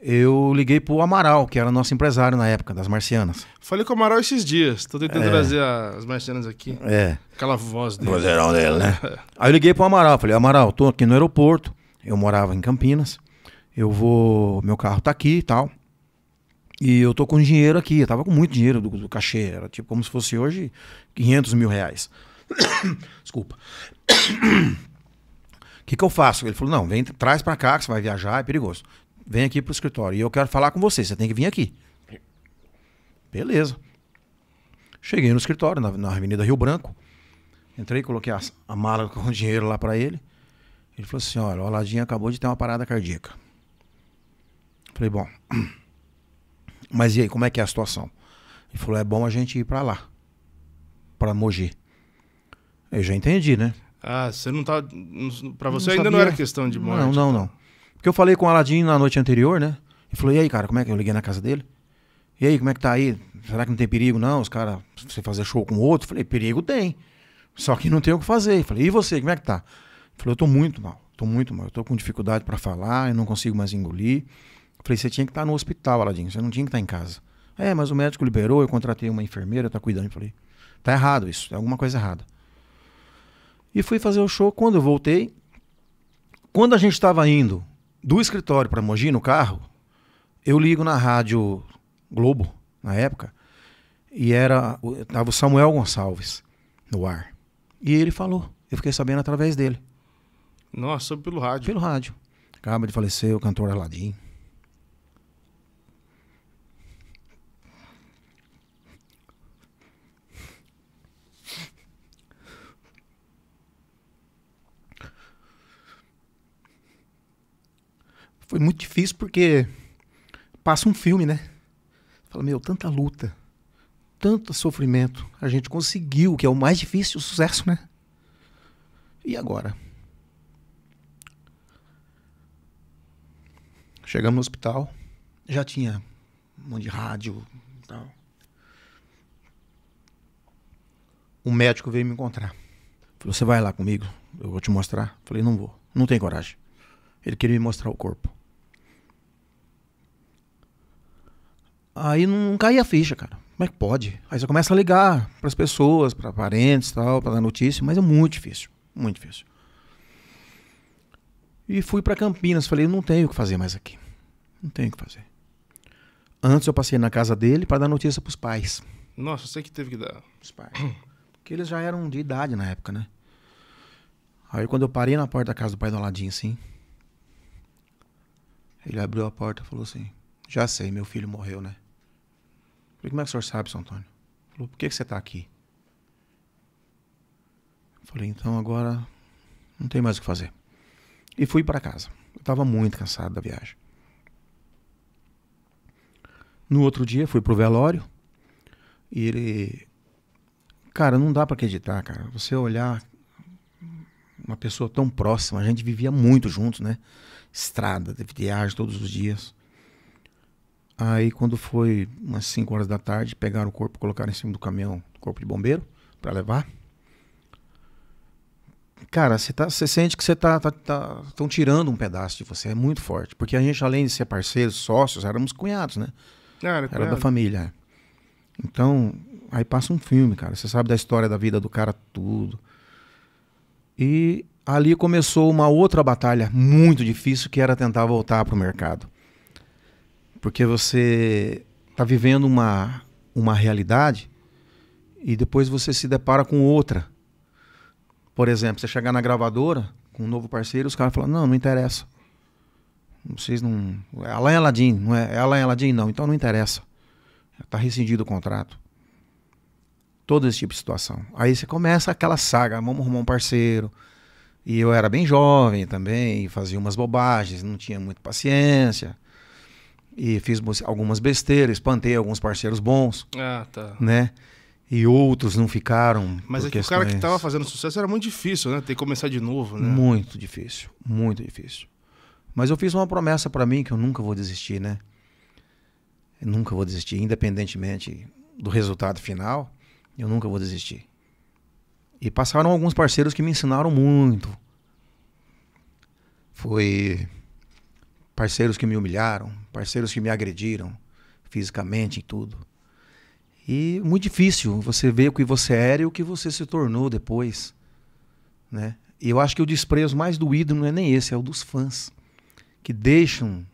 eu liguei pro Amaral, que era nosso empresário na época, das Marcianas. Falei com o Amaral esses dias. Tô tentando é. trazer as Marcianas aqui. É. Aquela voz dele. Vozeirão dele, né? Aí eu liguei pro Amaral. Falei, Amaral, tô aqui no aeroporto. Eu morava em Campinas. Eu vou... Meu carro tá aqui e tal. E eu tô com dinheiro aqui. Eu tava com muito dinheiro do, do cachê. Era tipo como se fosse hoje 500 mil reais. Desculpa. que, que eu faço? Ele falou: não, vem, traz para cá, que você vai viajar, é perigoso. Vem aqui pro escritório. E eu quero falar com você, você tem que vir aqui. Beleza. Cheguei no escritório, na, na Avenida Rio Branco. Entrei, coloquei a, a mala com o dinheiro lá para ele. Ele falou assim: olha, o Aladinho acabou de ter uma parada cardíaca. Falei, bom. Mas e aí, como é que é a situação? Ele falou: é bom a gente ir para lá, para Mogi. Eu já entendi, né? Ah, você não tá. Para você não ainda sabia. não era questão de morte. Não, não, não. Porque eu falei com o Aladim na noite anterior, né? Ele falou: e aí, cara, como é que eu liguei na casa dele? E aí, como é que tá aí? Será que não tem perigo, não? Os caras, você fazer show com outro? Eu falei: perigo tem. Só que não tem o que fazer. Eu falei: e você, como é que tá? Ele falou: eu tô muito mal, tô muito mal. Eu tô com dificuldade para falar, eu não consigo mais engolir. Eu falei: você tinha que estar tá no hospital, Aladim, você não tinha que estar tá em casa. É, mas o médico liberou, eu contratei uma enfermeira, tá cuidando. Eu falei: tá errado isso, é alguma coisa errada. E fui fazer o show. Quando eu voltei, quando a gente estava indo do escritório para Mogi no carro, eu ligo na rádio Globo, na época, e era tava o Samuel Gonçalves no ar. E ele falou, eu fiquei sabendo através dele. Nossa, pelo rádio. Pelo rádio. Acaba de falecer o cantor Aladim. foi muito difícil porque passa um filme, né? Fala, meu, tanta luta, tanto sofrimento, a gente conseguiu, que é o mais difícil, o sucesso, né? E agora? Chegamos no hospital, já tinha um monte de rádio e tal. Um médico veio me encontrar. Falou, você vai lá comigo, eu vou te mostrar. Falei, não vou, não tenho coragem. Ele queria me mostrar o corpo. Aí não caía a ficha, cara. Como é que pode? Aí você começa a ligar para as pessoas, para parentes tal, para dar notícia, mas é muito difícil, muito difícil. E fui para Campinas, falei, não tenho o que fazer mais aqui. Não tenho o que fazer. Antes eu passei na casa dele para dar notícia para os pais. Nossa, você que teve que dar. Os pais. Porque eles já eram de idade na época, né? Aí quando eu parei na porta da casa do pai do Aladim, assim, ele abriu a porta e falou assim: Já sei, meu filho morreu, né? Falei, como é que o senhor sabe, São Antônio? Ele falou, por que, que você está aqui? Falei, então agora não tem mais o que fazer. E fui para casa. Eu estava muito cansado da viagem. No outro dia fui pro velório e ele cara, não dá para acreditar, cara. Você olhar uma pessoa tão próxima, a gente vivia muito juntos, né? Estrada, viagem todos os dias. Aí quando foi umas 5 horas da tarde, pegaram o corpo, colocaram em cima do caminhão, do corpo de bombeiro, para levar. Cara, você tá, sente que você tá, tá, tá tão tirando um pedaço de você, é muito forte, porque a gente além de ser parceiros, sócios, éramos cunhados, né? Ah, era, era da família. É. Então, aí passa um filme, cara. Você sabe da história da vida do cara tudo. E ali começou uma outra batalha muito difícil que era tentar voltar para o mercado. Porque você está vivendo uma, uma realidade e depois você se depara com outra. Por exemplo, você chegar na gravadora com um novo parceiro, os caras falam: não, não interessa. Vocês não. É Alain Aladim, não é? É Alain Aladim, não. Então não interessa. Está rescindido o contrato. Todo esse tipo de situação. Aí você começa aquela saga: vamos arrumar um parceiro. E eu era bem jovem também, fazia umas bobagens, não tinha muita paciência e fiz algumas besteiras, espantei alguns parceiros bons. Ah, tá. Né? E outros não ficaram. Mas é que o cara que estava fazendo sucesso era muito difícil, né? Ter que começar de novo, né? Muito difícil, muito difícil. Mas eu fiz uma promessa para mim que eu nunca vou desistir, né? Eu nunca vou desistir, independentemente do resultado final, eu nunca vou desistir. E passaram alguns parceiros que me ensinaram muito. Foi parceiros que me humilharam, parceiros que me agrediram fisicamente e tudo. E muito difícil você ver o que você era e o que você se tornou depois, né? E eu acho que o desprezo mais doído não é nem esse, é o dos fãs que deixam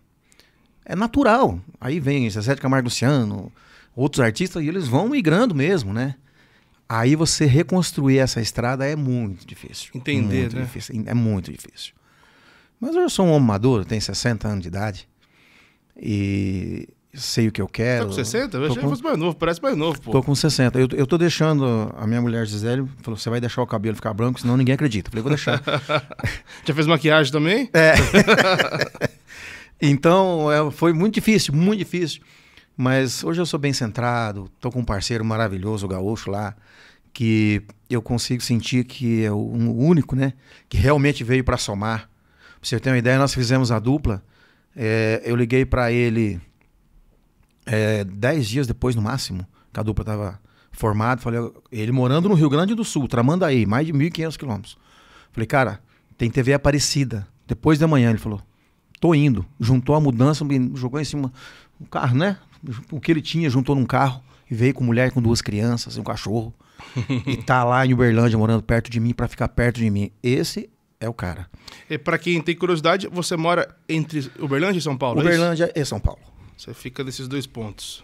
é natural. Aí vem Zezé de Camargo Luciano, outros artistas e eles vão migrando mesmo, né? Aí você reconstruir essa estrada é muito difícil. Entender, muito né? Difícil, é muito difícil. Mas eu sou um homem maduro, tenho 60 anos de idade. E sei o que eu quero. Tá com 60? Eu achei com... que fosse mais novo, parece mais novo, pô. Tô com 60. Eu, eu tô deixando. A minha mulher Gisele falou: você vai deixar o cabelo ficar branco, senão ninguém acredita. Eu falei, vou deixar. Já fez maquiagem também? É. então, é, foi muito difícil, muito difícil. Mas hoje eu sou bem centrado, tô com um parceiro maravilhoso, o gaúcho lá, que eu consigo sentir que é o único, né? Que realmente veio para somar você tem uma ideia, nós fizemos a dupla. É, eu liguei para ele é, dez dias depois, no máximo, que a dupla estava formada. Falei, ele morando no Rio Grande do Sul, Tramandaí, mais de 1.500 quilômetros. Falei, cara, tem TV Aparecida. Depois de amanhã ele falou, tô indo. Juntou a mudança, jogou em cima um carro, né? O que ele tinha, juntou num carro e veio com mulher com duas crianças, um cachorro. e tá lá em Uberlândia, morando perto de mim, para ficar perto de mim. Esse é o cara. E para quem tem curiosidade, você mora entre Uberlândia e São Paulo? É Uberlândia é e São Paulo. Você fica nesses dois pontos.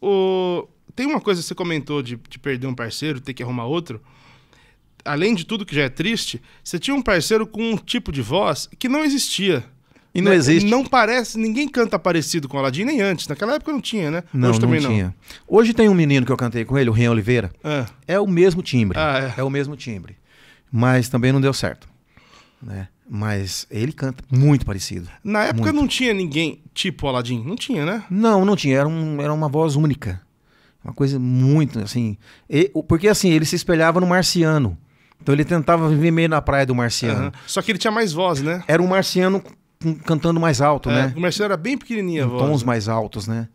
O... Tem uma coisa que você comentou de, de perder um parceiro, ter que arrumar outro. Além de tudo que já é triste, você tinha um parceiro com um tipo de voz que não existia. E não, né? não existe. Não parece, ninguém canta parecido com o Aladim, nem antes. Naquela época não tinha, né? Não, Hoje também não tinha. Não. Hoje tem um menino que eu cantei com ele, o Ren Oliveira. É, é o mesmo timbre. Ah, é. é o mesmo timbre. Mas também não deu certo né? Mas ele canta muito parecido. Na época muito. não tinha ninguém tipo Aladdin, não tinha, né? Não, não tinha, era, um, era uma voz única. Uma coisa muito assim, e, porque assim, ele se espelhava no marciano. Então ele tentava viver meio na praia do marciano. Uhum. Só que ele tinha mais voz, né? Era um marciano cantando mais alto, é, né? O marciano era bem pequenininho a voz. Tons né? mais altos, né?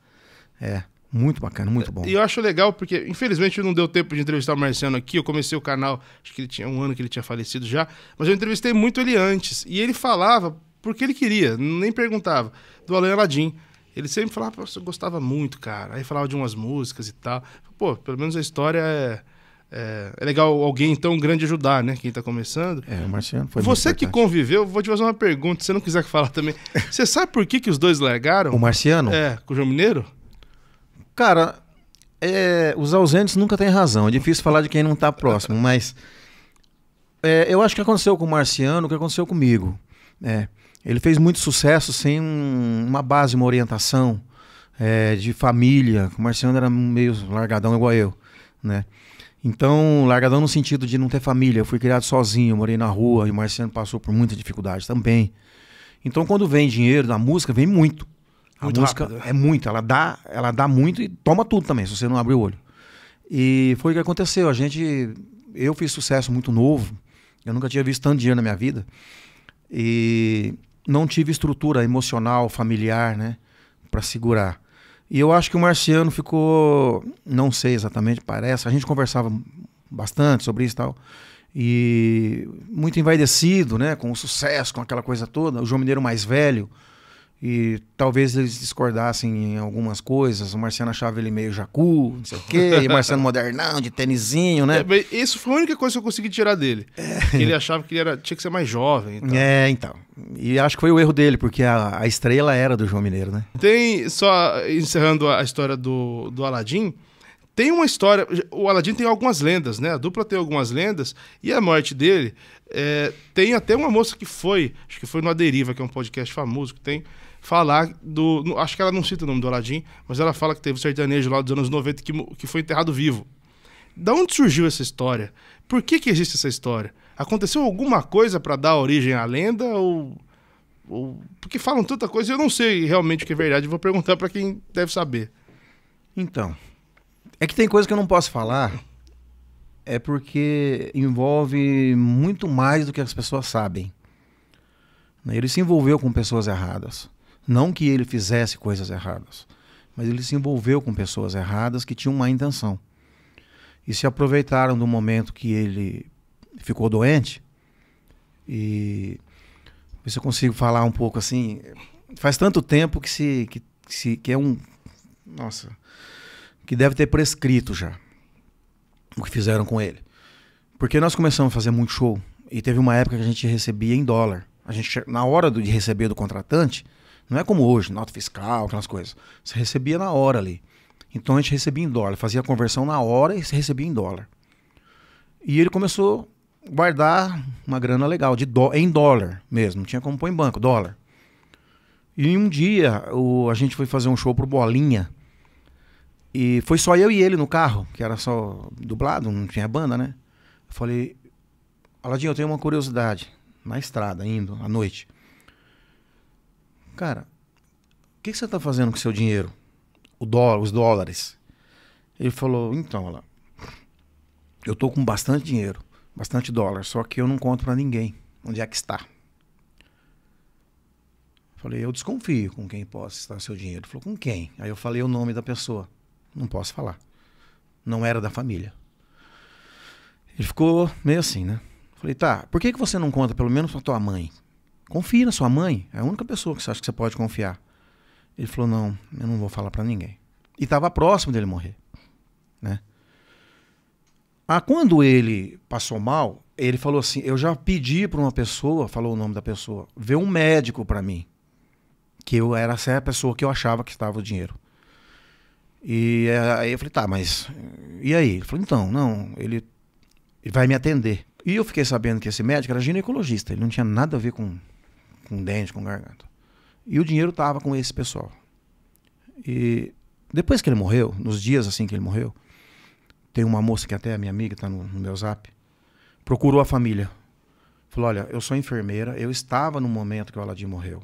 É. Muito bacana, muito bom. E eu acho legal, porque infelizmente não deu tempo de entrevistar o Marciano aqui. Eu comecei o canal, acho que ele tinha um ano que ele tinha falecido já, mas eu entrevistei muito ele antes. E ele falava porque ele queria, nem perguntava, do Alain Aladim. Ele sempre falava, Pô, eu gostava muito, cara. Aí falava de umas músicas e tal. Pô, pelo menos a história é, é, é legal alguém tão grande ajudar, né? Quem tá começando. É, o Marciano foi Você que conviveu, vou te fazer uma pergunta, se você não quiser falar também. você sabe por que, que os dois largaram? O Marciano? É, com o João Mineiro? Cara, é, os ausentes nunca têm razão. É difícil falar de quem não está próximo, mas é, eu acho que aconteceu com o Marciano, o que aconteceu comigo. É, ele fez muito sucesso sem um, uma base, uma orientação é, de família. O Marciano era meio largadão igual eu, né? Então, largadão no sentido de não ter família. Eu fui criado sozinho, morei na rua e o Marciano passou por muita dificuldade também. Então, quando vem dinheiro da música, vem muito. A música rápido. é muito, ela dá, ela dá muito e toma tudo também, se você não abrir o olho. E foi o que aconteceu. A gente, eu fiz sucesso muito novo. Eu nunca tinha visto tanto dinheiro na minha vida. E não tive estrutura emocional, familiar, né, para segurar. E eu acho que o Marciano ficou, não sei exatamente, parece, a gente conversava bastante sobre isso e tal. E muito envaidecido, né, com o sucesso, com aquela coisa toda. O João Mineiro mais velho, e talvez eles discordassem em algumas coisas. O Marciano achava ele meio jacu, não sei o quê. E o Marciano modernão, de tênisinho, né? É, isso foi a única coisa que eu consegui tirar dele. É. Ele achava que ele era, tinha que ser mais jovem. Então. É, então. E acho que foi o erro dele, porque a, a estrela era do João Mineiro, né? Tem, só encerrando a história do, do Aladim, tem uma história. O Aladim tem algumas lendas, né? A dupla tem algumas lendas. E a morte dele. É, tem até uma moça que foi, acho que foi no Aderiva que é um podcast famoso que tem falar do. Acho que ela não cita o nome do Aladim, mas ela fala que teve um sertanejo lá dos anos 90 que, que foi enterrado vivo. Da onde surgiu essa história? Por que, que existe essa história? Aconteceu alguma coisa para dar origem à lenda ou, ou, porque falam tanta coisa eu não sei realmente o que é verdade. Vou perguntar para quem deve saber. Então, é que tem coisa que eu não posso falar. É porque envolve muito mais do que as pessoas sabem. Né? Ele se envolveu com pessoas erradas. Não que ele fizesse coisas erradas, mas ele se envolveu com pessoas erradas que tinham má intenção. E se aproveitaram do momento que ele ficou doente. E se eu consigo falar um pouco assim. Faz tanto tempo que se que, se que é um nossa, que deve ter prescrito já o que fizeram com ele. Porque nós começamos a fazer muito show e teve uma época que a gente recebia em dólar. A gente na hora de receber do contratante, não é como hoje, nota fiscal, aquelas coisas. Você recebia na hora ali. Então a gente recebia em dólar, fazia a conversão na hora e recebia em dólar. E ele começou a guardar uma grana legal, de em dólar mesmo, não tinha como pôr em banco, dólar. E um dia o, a gente foi fazer um show pro Bolinha. E foi só eu e ele no carro, que era só dublado, não tinha banda, né? Eu falei, Aladinho, eu tenho uma curiosidade. Na estrada, indo, à noite cara, o que, você está fazendo com seu dinheiro? O dólar, os dólares. Ele falou, então, olha lá, eu tô com bastante dinheiro, bastante dólar, só que eu não conto para ninguém onde é que está. Falei, eu desconfio com quem possa estar seu dinheiro. Ele falou, com quem? Aí eu falei o nome da pessoa. Não posso falar. Não era da família. Ele ficou meio assim, né? Falei, tá, por que, que você não conta pelo menos pra tua mãe? Confie na sua mãe, é a única pessoa que você acha que você pode confiar. Ele falou: Não, eu não vou falar para ninguém. E estava próximo dele morrer. Né? Ah, quando ele passou mal, ele falou assim: Eu já pedi para uma pessoa, falou o nome da pessoa, ver um médico para mim. Que eu era essa pessoa que eu achava que estava o dinheiro. E eh, aí eu falei: Tá, mas e aí? Ele falou: Então, não, ele vai me atender. E eu fiquei sabendo que esse médico era ginecologista, ele não tinha nada a ver com com dente, com garganta. E o dinheiro tava com esse pessoal. E depois que ele morreu, nos dias assim que ele morreu, tem uma moça que até é minha amiga, tá no, no meu zap, procurou a família. Falou: Olha, eu sou enfermeira, eu estava no momento que o Aladim morreu.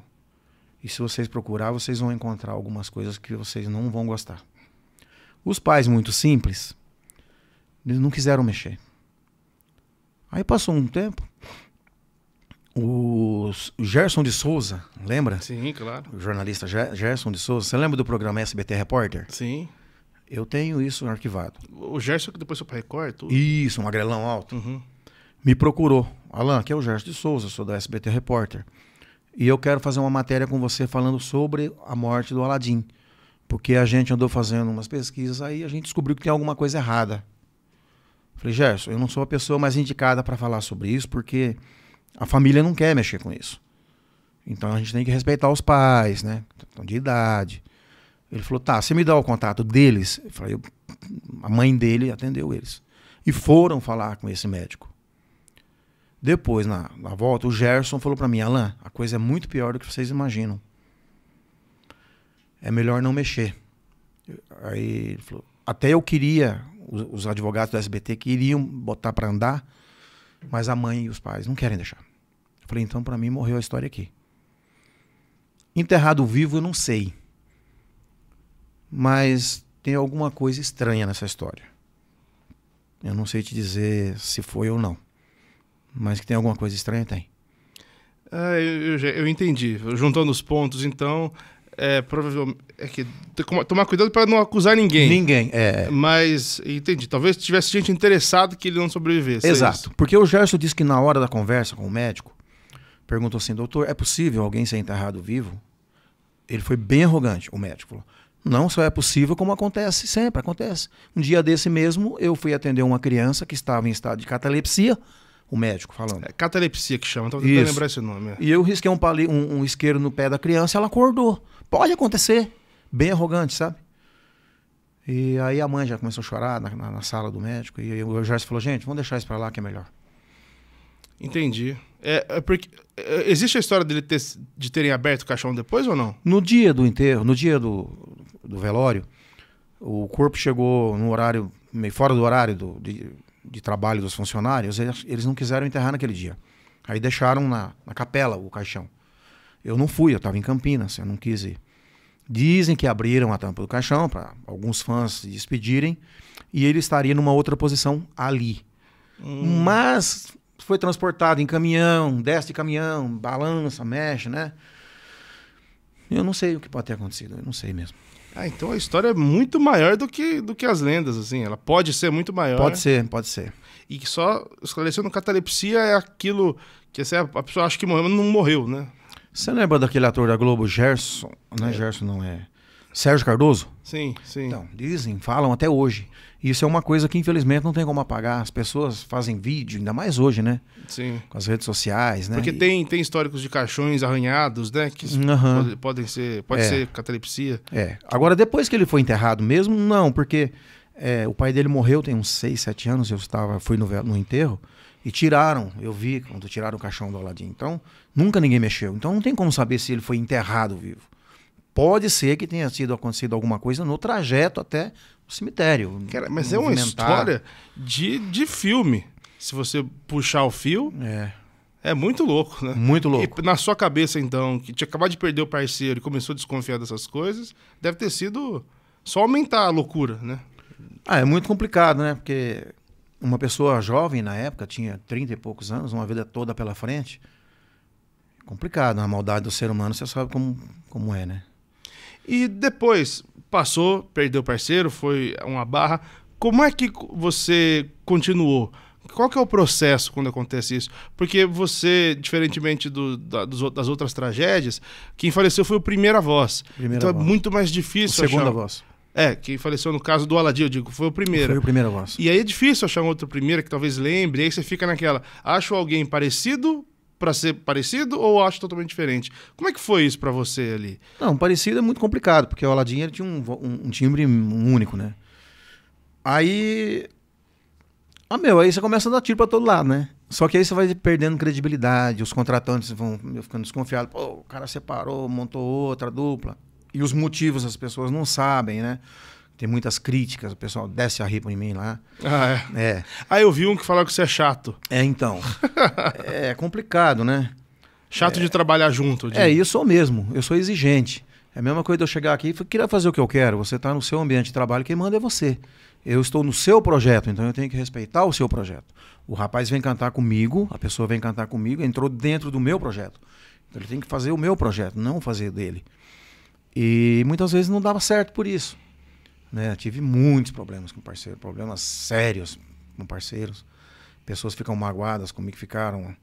E se vocês procurar, vocês vão encontrar algumas coisas que vocês não vão gostar. Os pais, muito simples, eles não quiseram mexer. Aí passou um tempo, o Gerson de Souza, lembra? Sim, claro. O jornalista Gerson de Souza. Você lembra do programa SBT Repórter? Sim. Eu tenho isso arquivado. O Gerson que depois foi para Record? Tudo. Isso, um magrelão alto. Uhum. Me procurou. Alan, que é o Gerson de Souza, sou da SBT Repórter. E eu quero fazer uma matéria com você falando sobre a morte do Aladim. Porque a gente andou fazendo umas pesquisas aí a gente descobriu que tem alguma coisa errada. Falei, Gerson, eu não sou a pessoa mais indicada para falar sobre isso, porque a família não quer mexer com isso. Então a gente tem que respeitar os pais, né? Estão de idade. Ele falou: tá, você me dá o contato deles? Eu falei: a mãe dele atendeu eles. E foram falar com esse médico. Depois, na, na volta, o Gerson falou para mim: Alan, a coisa é muito pior do que vocês imaginam. É melhor não mexer. Aí ele falou: até eu queria, os, os advogados do SBT queriam botar para andar, mas a mãe e os pais não querem deixar. Eu falei, então para mim morreu a história aqui. Enterrado vivo eu não sei. Mas tem alguma coisa estranha nessa história. Eu não sei te dizer se foi ou não. Mas que tem alguma coisa estranha, tem. É, eu, eu, eu entendi. Juntando os pontos, então, é, provavelmente. É que tomar cuidado para não acusar ninguém. Ninguém, é, é. Mas, entendi. Talvez tivesse gente interessada que ele não sobrevivesse. É Exato. É porque o Gerson disse que na hora da conversa com o médico, perguntou assim: doutor, é possível alguém ser enterrado vivo? Ele foi bem arrogante, o médico falou. Não só é possível, como acontece, sempre acontece. Um dia desse mesmo, eu fui atender uma criança que estava em estado de catalepsia, o médico falando. É catalepsia que chama, estava tentando Isso. lembrar esse nome. É. E eu risquei um, pali, um, um isqueiro no pé da criança ela acordou. Pode acontecer. Bem arrogante, sabe? E aí a mãe já começou a chorar na, na, na sala do médico. E o Jorge falou: gente, vamos deixar isso para lá que é melhor. Entendi. É, é porque, é, existe a história dele ter, de terem aberto o caixão depois ou não? No dia do enterro, no dia do, do velório, o corpo chegou no horário, meio fora do horário do, de, de trabalho dos funcionários, eles, eles não quiseram enterrar naquele dia. Aí deixaram na, na capela o caixão. Eu não fui, eu estava em Campinas, eu não quis ir. Dizem que abriram a tampa do caixão para alguns fãs se despedirem e ele estaria numa outra posição ali. Hum. Mas foi transportado em caminhão, desce de caminhão, balança, mexe, né? Eu não sei o que pode ter acontecido, eu não sei mesmo. Ah, então a história é muito maior do que, do que as lendas, assim. Ela pode ser muito maior. Pode ser, pode ser. E que só esclarecendo, catalepsia é aquilo que é a pessoa acha que morreu, mas não morreu, né? Você lembra daquele ator da Globo, Gerson? Não é, é. Gerson, não é. Sérgio Cardoso? Sim, sim. Então, dizem, falam até hoje isso é uma coisa que infelizmente não tem como apagar. As pessoas fazem vídeo, ainda mais hoje, né? Sim. Com as redes sociais, né? Porque e... tem, tem históricos de caixões arranhados, né? Que uhum. podem ser, pode é. ser catalepsia. É. Agora, depois que ele foi enterrado mesmo, não, porque é, o pai dele morreu tem uns 6, 7 anos, eu estava, fui no, no enterro. E tiraram, eu vi quando tiraram o caixão do Aladim. Então, nunca ninguém mexeu. Então não tem como saber se ele foi enterrado vivo pode ser que tenha sido acontecido alguma coisa no trajeto até o cemitério. Cara, mas é uma história de, de filme. Se você puxar o fio. É. É muito louco, né? Muito louco. E na sua cabeça, então, que tinha acabado de perder o parceiro e começou a desconfiar dessas coisas, deve ter sido só aumentar a loucura, né? Ah, é muito complicado, né? Porque uma pessoa jovem na época, tinha 30 e poucos anos, uma vida toda pela frente. Complicado, a maldade do ser humano, você sabe como, como é, né? E depois passou, perdeu o parceiro, foi uma barra. Como é que você continuou? Qual que é o processo quando acontece isso? Porque você, diferentemente do, da, dos, das outras tragédias, quem faleceu foi o primeira voz. Primeira então é voz. é muito mais difícil. O segunda achar... voz. É, quem faleceu no caso do Aladim, eu digo, foi o primeiro. Foi o primeiro voz. E aí é difícil achar um outro primeiro que talvez lembre, e aí você fica naquela. Acho alguém parecido para ser parecido ou acho totalmente diferente? Como é que foi isso para você ali? Não, parecido é muito complicado, porque o Aladdin ele tinha um, um, um timbre único, né? Aí. Ah, meu, aí você começa a dar tiro pra todo lado, né? Só que aí você vai perdendo credibilidade, os contratantes vão ficando desconfiados. Pô, o cara separou, montou outra dupla. E os motivos as pessoas não sabem, né? Tem muitas críticas, o pessoal desce a ripa em mim lá. Ah, é. é. Aí ah, eu vi um que falava que você é chato. É, então. é complicado, né? Chato é. de trabalhar junto. De... É, eu sou mesmo. Eu sou exigente. É a mesma coisa de eu chegar aqui e querer fazer o que eu quero. Você está no seu ambiente de trabalho, quem manda é você. Eu estou no seu projeto, então eu tenho que respeitar o seu projeto. O rapaz vem cantar comigo, a pessoa vem cantar comigo, entrou dentro do meu projeto. Então ele tem que fazer o meu projeto, não fazer dele. E muitas vezes não dava certo por isso. Né? Tive muitos problemas com parceiro, problemas sérios com parceiros. Pessoas ficam magoadas comigo, ficaram.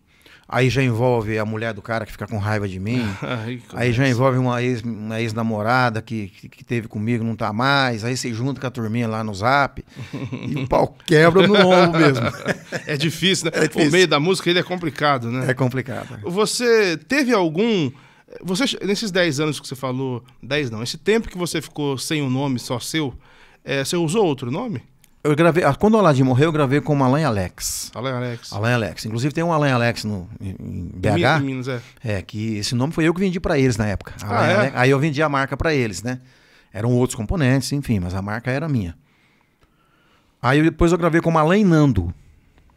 Aí já envolve a mulher do cara que fica com raiva de mim. aí, aí já envolve uma, ex, uma ex-namorada que, que, que, teve comigo, não tá mais. Aí você junta com a turminha lá no zap e o pau quebra no ombro mesmo. é difícil, né? É difícil. O meio da música ele é complicado, né? É complicado. É. Você teve algum você, nesses 10 anos que você falou, 10 não, esse tempo que você ficou sem um nome só seu, é, você usou outro nome? Eu gravei, ah, quando o Aladim morreu, eu gravei com o Alain Alex. Alain Alex. Alain Alex. Inclusive tem um Alain Alex no, em BH. Em Minas, é. É, que esse nome foi eu que vendi para eles na época. Ah, é? Alex, aí eu vendi a marca para eles, né? Eram outros componentes, enfim, mas a marca era minha. Aí depois eu gravei com o Alain Nando.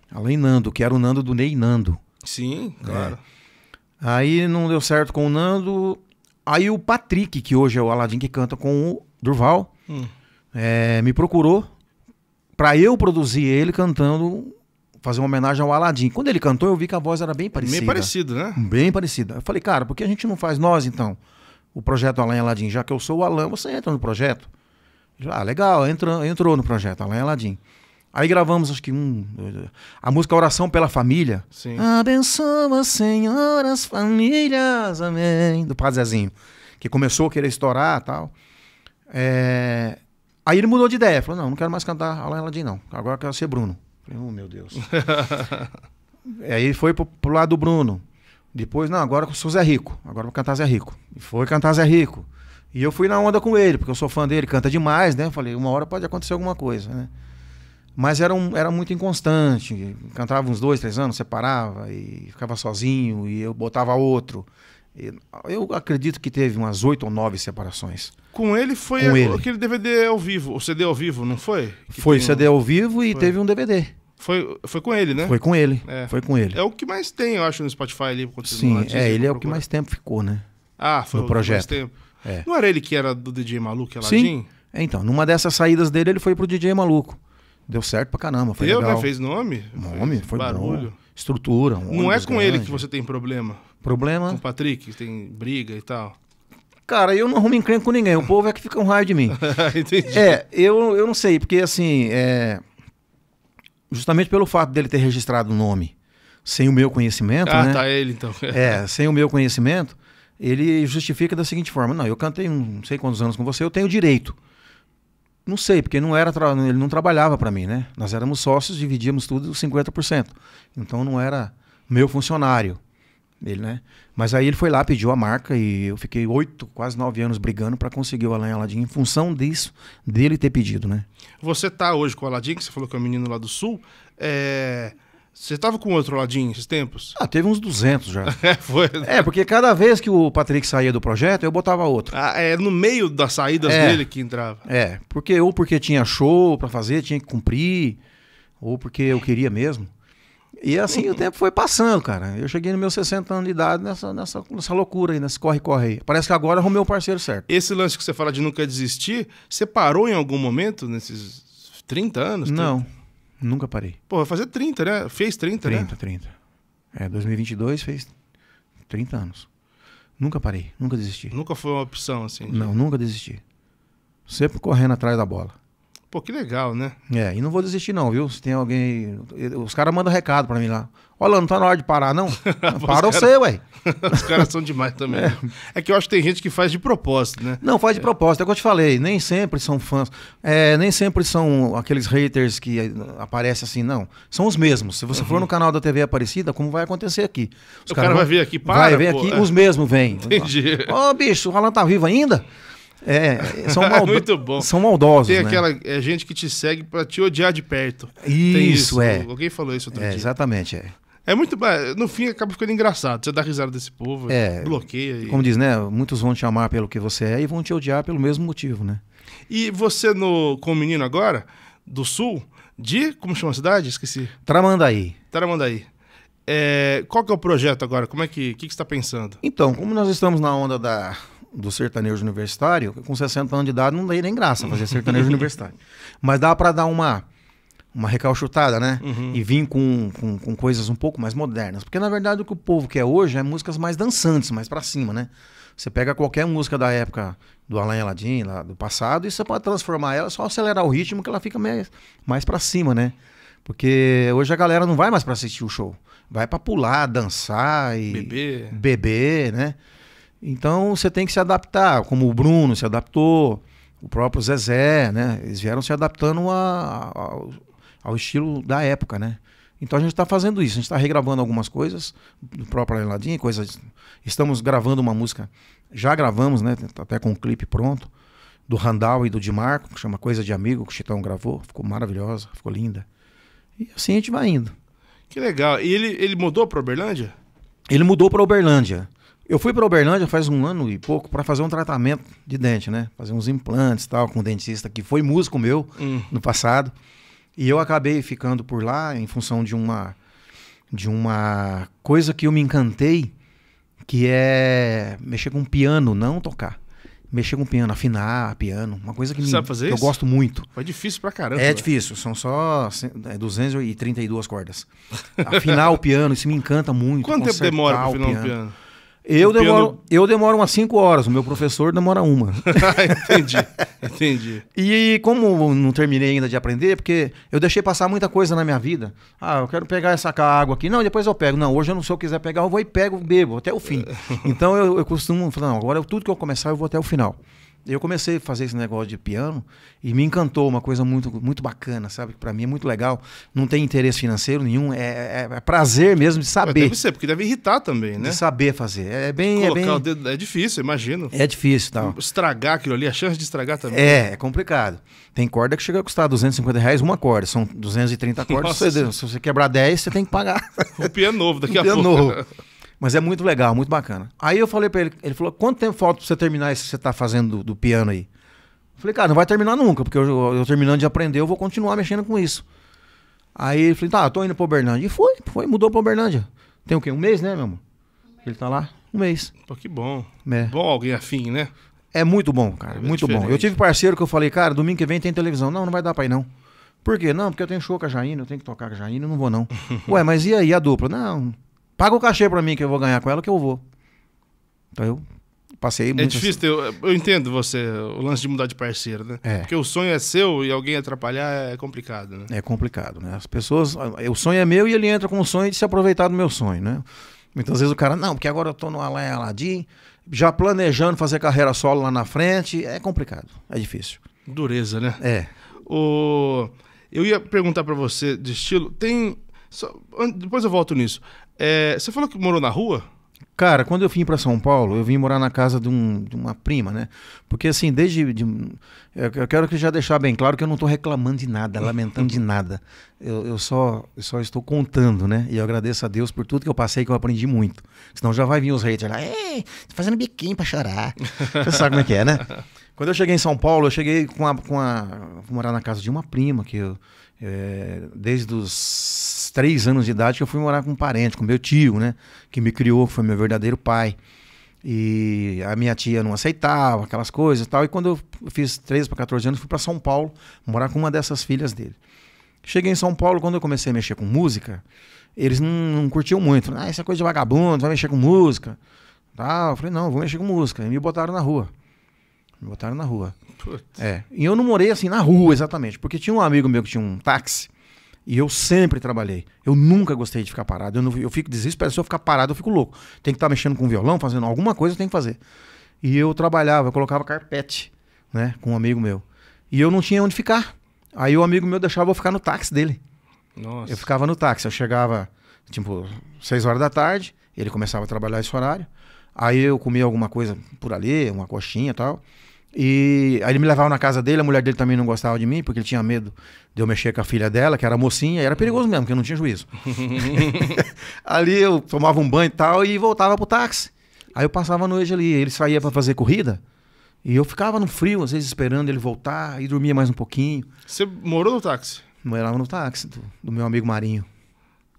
Alan Nando, que era o Nando do Ney Nando. Sim, claro. É. Aí não deu certo com o Nando. Aí o Patrick, que hoje é o Aladim que canta com o Durval, hum. é, me procurou para eu produzir ele cantando, fazer uma homenagem ao Aladim. Quando ele cantou, eu vi que a voz era bem parecida. Bem parecida, né? Bem parecida. Eu falei, cara, por que a gente não faz nós então? O projeto Alain Aladim, já que eu sou o Alain, você entra no projeto. Ah, legal, entrou, entrou no projeto Alain Aladim. Aí gravamos, acho que um, a música Oração pela Família. Sim. Abençoa, Senhor, as famílias, amém. Do Padre Zezinho, que começou a querer estourar tal. É... Aí ele mudou de ideia, falou: não, não quero mais cantar ela disse não. Agora eu quero ser Bruno. Falei, oh, meu Deus. Aí ele foi pro, pro lado do Bruno. Depois, não, agora eu sou Zé Rico. Agora vou cantar Zé Rico. E foi cantar Zé Rico. E eu fui na onda com ele, porque eu sou fã dele, canta demais, né? Falei, uma hora pode acontecer alguma coisa, né? Mas era, um, era muito inconstante. Cantava uns dois, três anos, separava e ficava sozinho e eu botava outro. Eu acredito que teve umas oito ou nove separações. Com ele foi Com ele. aquele DVD ao vivo, o CD ao vivo, não foi? Que foi CD ao vivo e foi. teve um DVD. Foi, foi com ele, né? Foi com ele. É. Foi com ele. É o que mais tem, eu acho, no Spotify ali. Sim, é, ele é o que mais tempo ficou, né? Ah, foi no o projeto. mais tempo. É. Não era ele que era do DJ Maluco, é Aladdin? Sim. É, então, numa dessas saídas dele, ele foi pro DJ Maluco. Deu certo pra caramba. Foi Deu, né? legal. né? Fez nome? Nome, foi Barulho. bom. Estrutura. Um não é com grande. ele que você tem problema. Problema? Com o Patrick, tem briga e tal. Cara, eu não arrumo encrenca com ninguém. O povo é que fica um raio de mim. Entendi. É, eu, eu não sei, porque assim, é... justamente pelo fato dele ter registrado o nome sem o meu conhecimento. Ah, né? tá ele então. é, sem o meu conhecimento, ele justifica da seguinte forma: não, eu cantei não sei quantos anos com você, eu tenho direito. Não sei, porque não era ele não trabalhava para mim, né? Nós éramos sócios, dividíamos tudo 50%. Então não era meu funcionário. Ele, né? Mas aí ele foi lá, pediu a marca e eu fiquei oito, quase nove anos brigando para conseguir o Alain Aladim em função disso, dele ter pedido, né? Você tá hoje com o Aladim, que você falou que é um menino lá do Sul. É... Você estava com outro ladinho esses tempos? Ah, teve uns 200 já. é, foi. É, porque cada vez que o Patrick saía do projeto, eu botava outro. Ah, é no meio das saídas é, dele que entrava. É, porque ou porque tinha show para fazer, tinha que cumprir, ou porque eu queria mesmo. E assim o tempo foi passando, cara. Eu cheguei nos meus 60 anos de idade nessa, nessa, nessa loucura aí, nesse corre-corre aí. Parece que agora arrumei o parceiro certo. Esse lance que você fala de nunca desistir, você parou em algum momento nesses 30 anos? Não. Nunca parei. Pô, vai fazer 30, né? Fez 30, 30 né? 30, 30. É, 2022 fez 30 anos. Nunca parei, nunca desisti. Nunca foi uma opção, assim? De... Não, nunca desisti. Sempre correndo atrás da bola. Pô, que legal, né? É, e não vou desistir não, viu? Se tem alguém... Os caras mandam recado para mim lá. Olha, não tá na hora de parar, não? Para você, ué. Os caras são demais também. É. é. que eu acho que tem gente que faz de propósito, né? Não, faz de é. propósito. É o que eu te falei. Nem sempre são fãs. É, nem sempre são aqueles haters que eh, aparecem assim, não. São os mesmos. Se você uhum. for no canal da TV Aparecida, como vai acontecer aqui? Os o cara, vai vir aqui, para. Vai vir aqui, os mesmos vêm. Entendi. Ô, oh, bicho, o Alan tá vivo ainda? É, é são, maldo... Muito bom. são maldosos. Tem né? aquela é, gente que te segue para te odiar de perto. Isso, isso. é. Alguém falou isso também. É, exatamente, é. É muito. No fim acaba ficando engraçado. Você dá risada desse povo, é, bloqueia. E... Como diz, né? Muitos vão te amar pelo que você é e vão te odiar pelo mesmo motivo, né? E você no, com o menino agora, do sul, de. Como chama a cidade? Esqueci. Tramandaí. Tramandaí. É, qual que é o projeto agora? Como é que. O que, que você está pensando? Então, como nós estamos na onda da, do sertanejo universitário, com 60 anos de idade não dá nem graça fazer sertanejo universitário. Mas dá para dar uma uma recalchutada, né? Uhum. E vim com, com, com, coisas um pouco mais modernas. Porque, na verdade, o que o povo quer hoje é músicas mais dançantes, mais para cima, né? Você pega qualquer música da época do Alain Aladdin, lá do passado, e você pode transformar ela, só acelerar o ritmo que ela fica mais, mais para cima, né? Porque hoje a galera não vai mais para assistir o show. Vai para pular, dançar e... Beber. Beber, né? Então você tem que se adaptar, como o Bruno se adaptou, o próprio Zezé, né? Eles vieram se adaptando a, a ao estilo da época, né? Então a gente está fazendo isso, a gente está regravando algumas coisas do próprio Aladim, coisas. Estamos gravando uma música, já gravamos, né? Tá até com um clipe pronto, do Randall e do Dimarco, que chama Coisa de Amigo, que o Chitão gravou, ficou maravilhosa, ficou linda. E assim a gente vai indo. Que legal. E ele, ele mudou para Uberlândia? Ele mudou para Uberlândia. Eu fui para Uberlândia faz um ano e pouco para fazer um tratamento de dente, né? Fazer uns implantes tal, com um dentista que foi músico meu hum. no passado. E eu acabei ficando por lá em função de uma de uma coisa que eu me encantei, que é mexer com piano, não tocar. Mexer com piano, afinar piano, uma coisa que, me, que eu gosto muito. É difícil pra caramba. É velho. difícil, são só 232 é cordas. Afinar o piano, isso me encanta muito. Quanto tempo demora pra afinar o piano? piano? Eu piano... demoro, eu demoro umas 5 horas, o meu professor demora uma. entendi, entendi. E como não terminei ainda de aprender, porque eu deixei passar muita coisa na minha vida. Ah, eu quero pegar essa água aqui. Não, depois eu pego. Não, hoje eu não sei o que quiser pegar, eu vou e pego, bebo até o fim. Então eu, eu costumo falar, não, agora eu, tudo que eu começar eu vou até o final eu comecei a fazer esse negócio de piano e me encantou, uma coisa muito, muito bacana, sabe? Para mim é muito legal. Não tem interesse financeiro nenhum, é, é, é prazer mesmo de saber. deve ser, porque deve irritar também, né? De saber fazer. É bem. É Colocar é bem... o dedo. É difícil, imagino. É difícil, tal. Tá? Estragar aquilo ali, a chance de estragar também. É, é complicado. Tem corda que chega a custar 250 reais uma corda. São 230 cordas. Se você quebrar 10, você tem que pagar. o piano novo daqui um a piano pouco. Novo. Mas é muito legal, muito bacana. Aí eu falei para ele, ele falou: quanto tempo falta pra você terminar isso que você tá fazendo do, do piano aí? Eu falei, cara, não vai terminar nunca, porque eu, eu, eu, terminando de aprender, eu vou continuar mexendo com isso. Aí ele falou, tá, eu tô indo pro Uberlândia. E foi, foi, mudou pro Uberlândia. Tem o quê? Um mês, né, meu amor? Ele tá lá? Um mês. Pô, que bom. É. Bom alguém afim, né? É muito bom, cara. É muito diferente. bom. Eu tive parceiro que eu falei, cara, domingo que vem tem televisão. Não, não vai dar pra ir, não. Por quê? Não, porque eu tenho show com a Jaína, eu tenho que tocar com a Jaína, eu não vou, não. Ué, mas e aí a dupla? Não, Paga o cachê pra mim que eu vou ganhar com ela que eu vou. Então eu passei é muito. É difícil, ter, eu, eu entendo você, o lance de mudar de parceiro, né? É. Porque o sonho é seu e alguém atrapalhar é complicado, né? É complicado, né? As pessoas. O sonho é meu e ele entra com o sonho de se aproveitar do meu sonho, né? Muitas vezes o cara, não, porque agora eu tô no Alain Aladim, já planejando fazer carreira solo lá na frente. É complicado, é difícil. Dureza, né? É. O... Eu ia perguntar para você de estilo. Tem. Só... Depois eu volto nisso. É, você falou que morou na rua? Cara, quando eu vim para São Paulo, eu vim morar na casa de, um, de uma prima, né? Porque assim, desde. De, eu quero que já deixar bem claro que eu não estou reclamando de nada, lamentando de nada. Eu, eu, só, eu só estou contando, né? E eu agradeço a Deus por tudo que eu passei, que eu aprendi muito. Senão já vai vir os haters lá, ei, tá fazendo biquinho para chorar. Você sabe como é que é, né? Quando eu cheguei em São Paulo, eu cheguei com a, com a. morar na casa de uma prima, que eu é, desde os três anos de idade que eu fui morar com um parente, com meu tio, né? Que me criou, que foi meu verdadeiro pai. E a minha tia não aceitava aquelas coisas e tal. E quando eu fiz 13 para 14 anos, fui para São Paulo morar com uma dessas filhas dele. Cheguei em São Paulo, quando eu comecei a mexer com música, eles não, não curtiam muito. Ah, isso é coisa de vagabundo, vai mexer com música. tal. Tá, eu falei, não, vou mexer com música. E me botaram na rua. Me botaram na rua. Putz. É. E eu não morei assim na rua, exatamente, porque tinha um amigo meu que tinha um táxi. E eu sempre trabalhei. Eu nunca gostei de ficar parado. Eu, não, eu fico desesperado. Se eu ficar parado, eu fico louco. Tem que estar tá mexendo com violão, fazendo alguma coisa, eu tenho que fazer. E eu trabalhava, eu colocava carpete, né, com um amigo meu. E eu não tinha onde ficar. Aí o amigo meu deixava eu ficar no táxi dele. Nossa. Eu ficava no táxi. Eu chegava, tipo, 6 horas da tarde. Ele começava a trabalhar esse horário. Aí eu comia alguma coisa por ali, uma coxinha e tal. E aí ele me levava na casa dele, a mulher dele também não gostava de mim, porque ele tinha medo de eu mexer com a filha dela, que era mocinha, e era perigoso mesmo, porque eu não tinha juízo. ali eu tomava um banho e tal e voltava pro táxi. Aí eu passava a noite ali, ele saía para fazer corrida. E eu ficava no frio, às vezes esperando ele voltar e dormia mais um pouquinho. Você morou no táxi? Morava no táxi do, do meu amigo Marinho.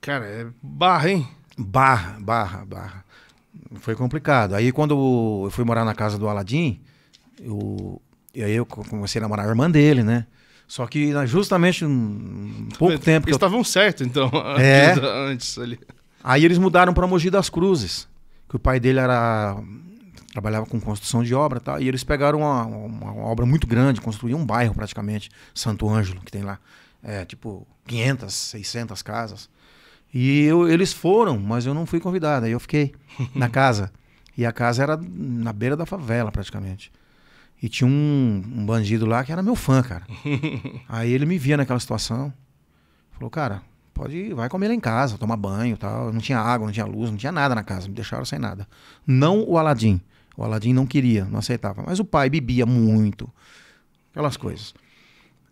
Cara, é barra, hein? Barra, barra, barra. Foi complicado. Aí quando eu fui morar na casa do Aladim, eu, e aí eu comecei a namorar a irmã dele, né? Só que né, justamente um pouco tempo. Eles estavam eu... certos, então, é. antes, antes ali. Aí eles mudaram para Mogi das Cruzes, que o pai dele era trabalhava com construção de obra, tá? E eles pegaram uma, uma obra muito grande, construíram um bairro praticamente, Santo Ângelo, que tem lá, é, tipo 500, 600 casas. E eu, eles foram, mas eu não fui convidado. Aí eu fiquei na casa. E a casa era na beira da favela, praticamente. E tinha um, um bandido lá que era meu fã, cara. Aí ele me via naquela situação. Falou, cara, pode ir, vai comer lá em casa, tomar banho tal. Não tinha água, não tinha luz, não tinha nada na casa, me deixaram sem nada. Não o Aladim. O Aladim não queria, não aceitava. Mas o pai bebia muito, aquelas coisas.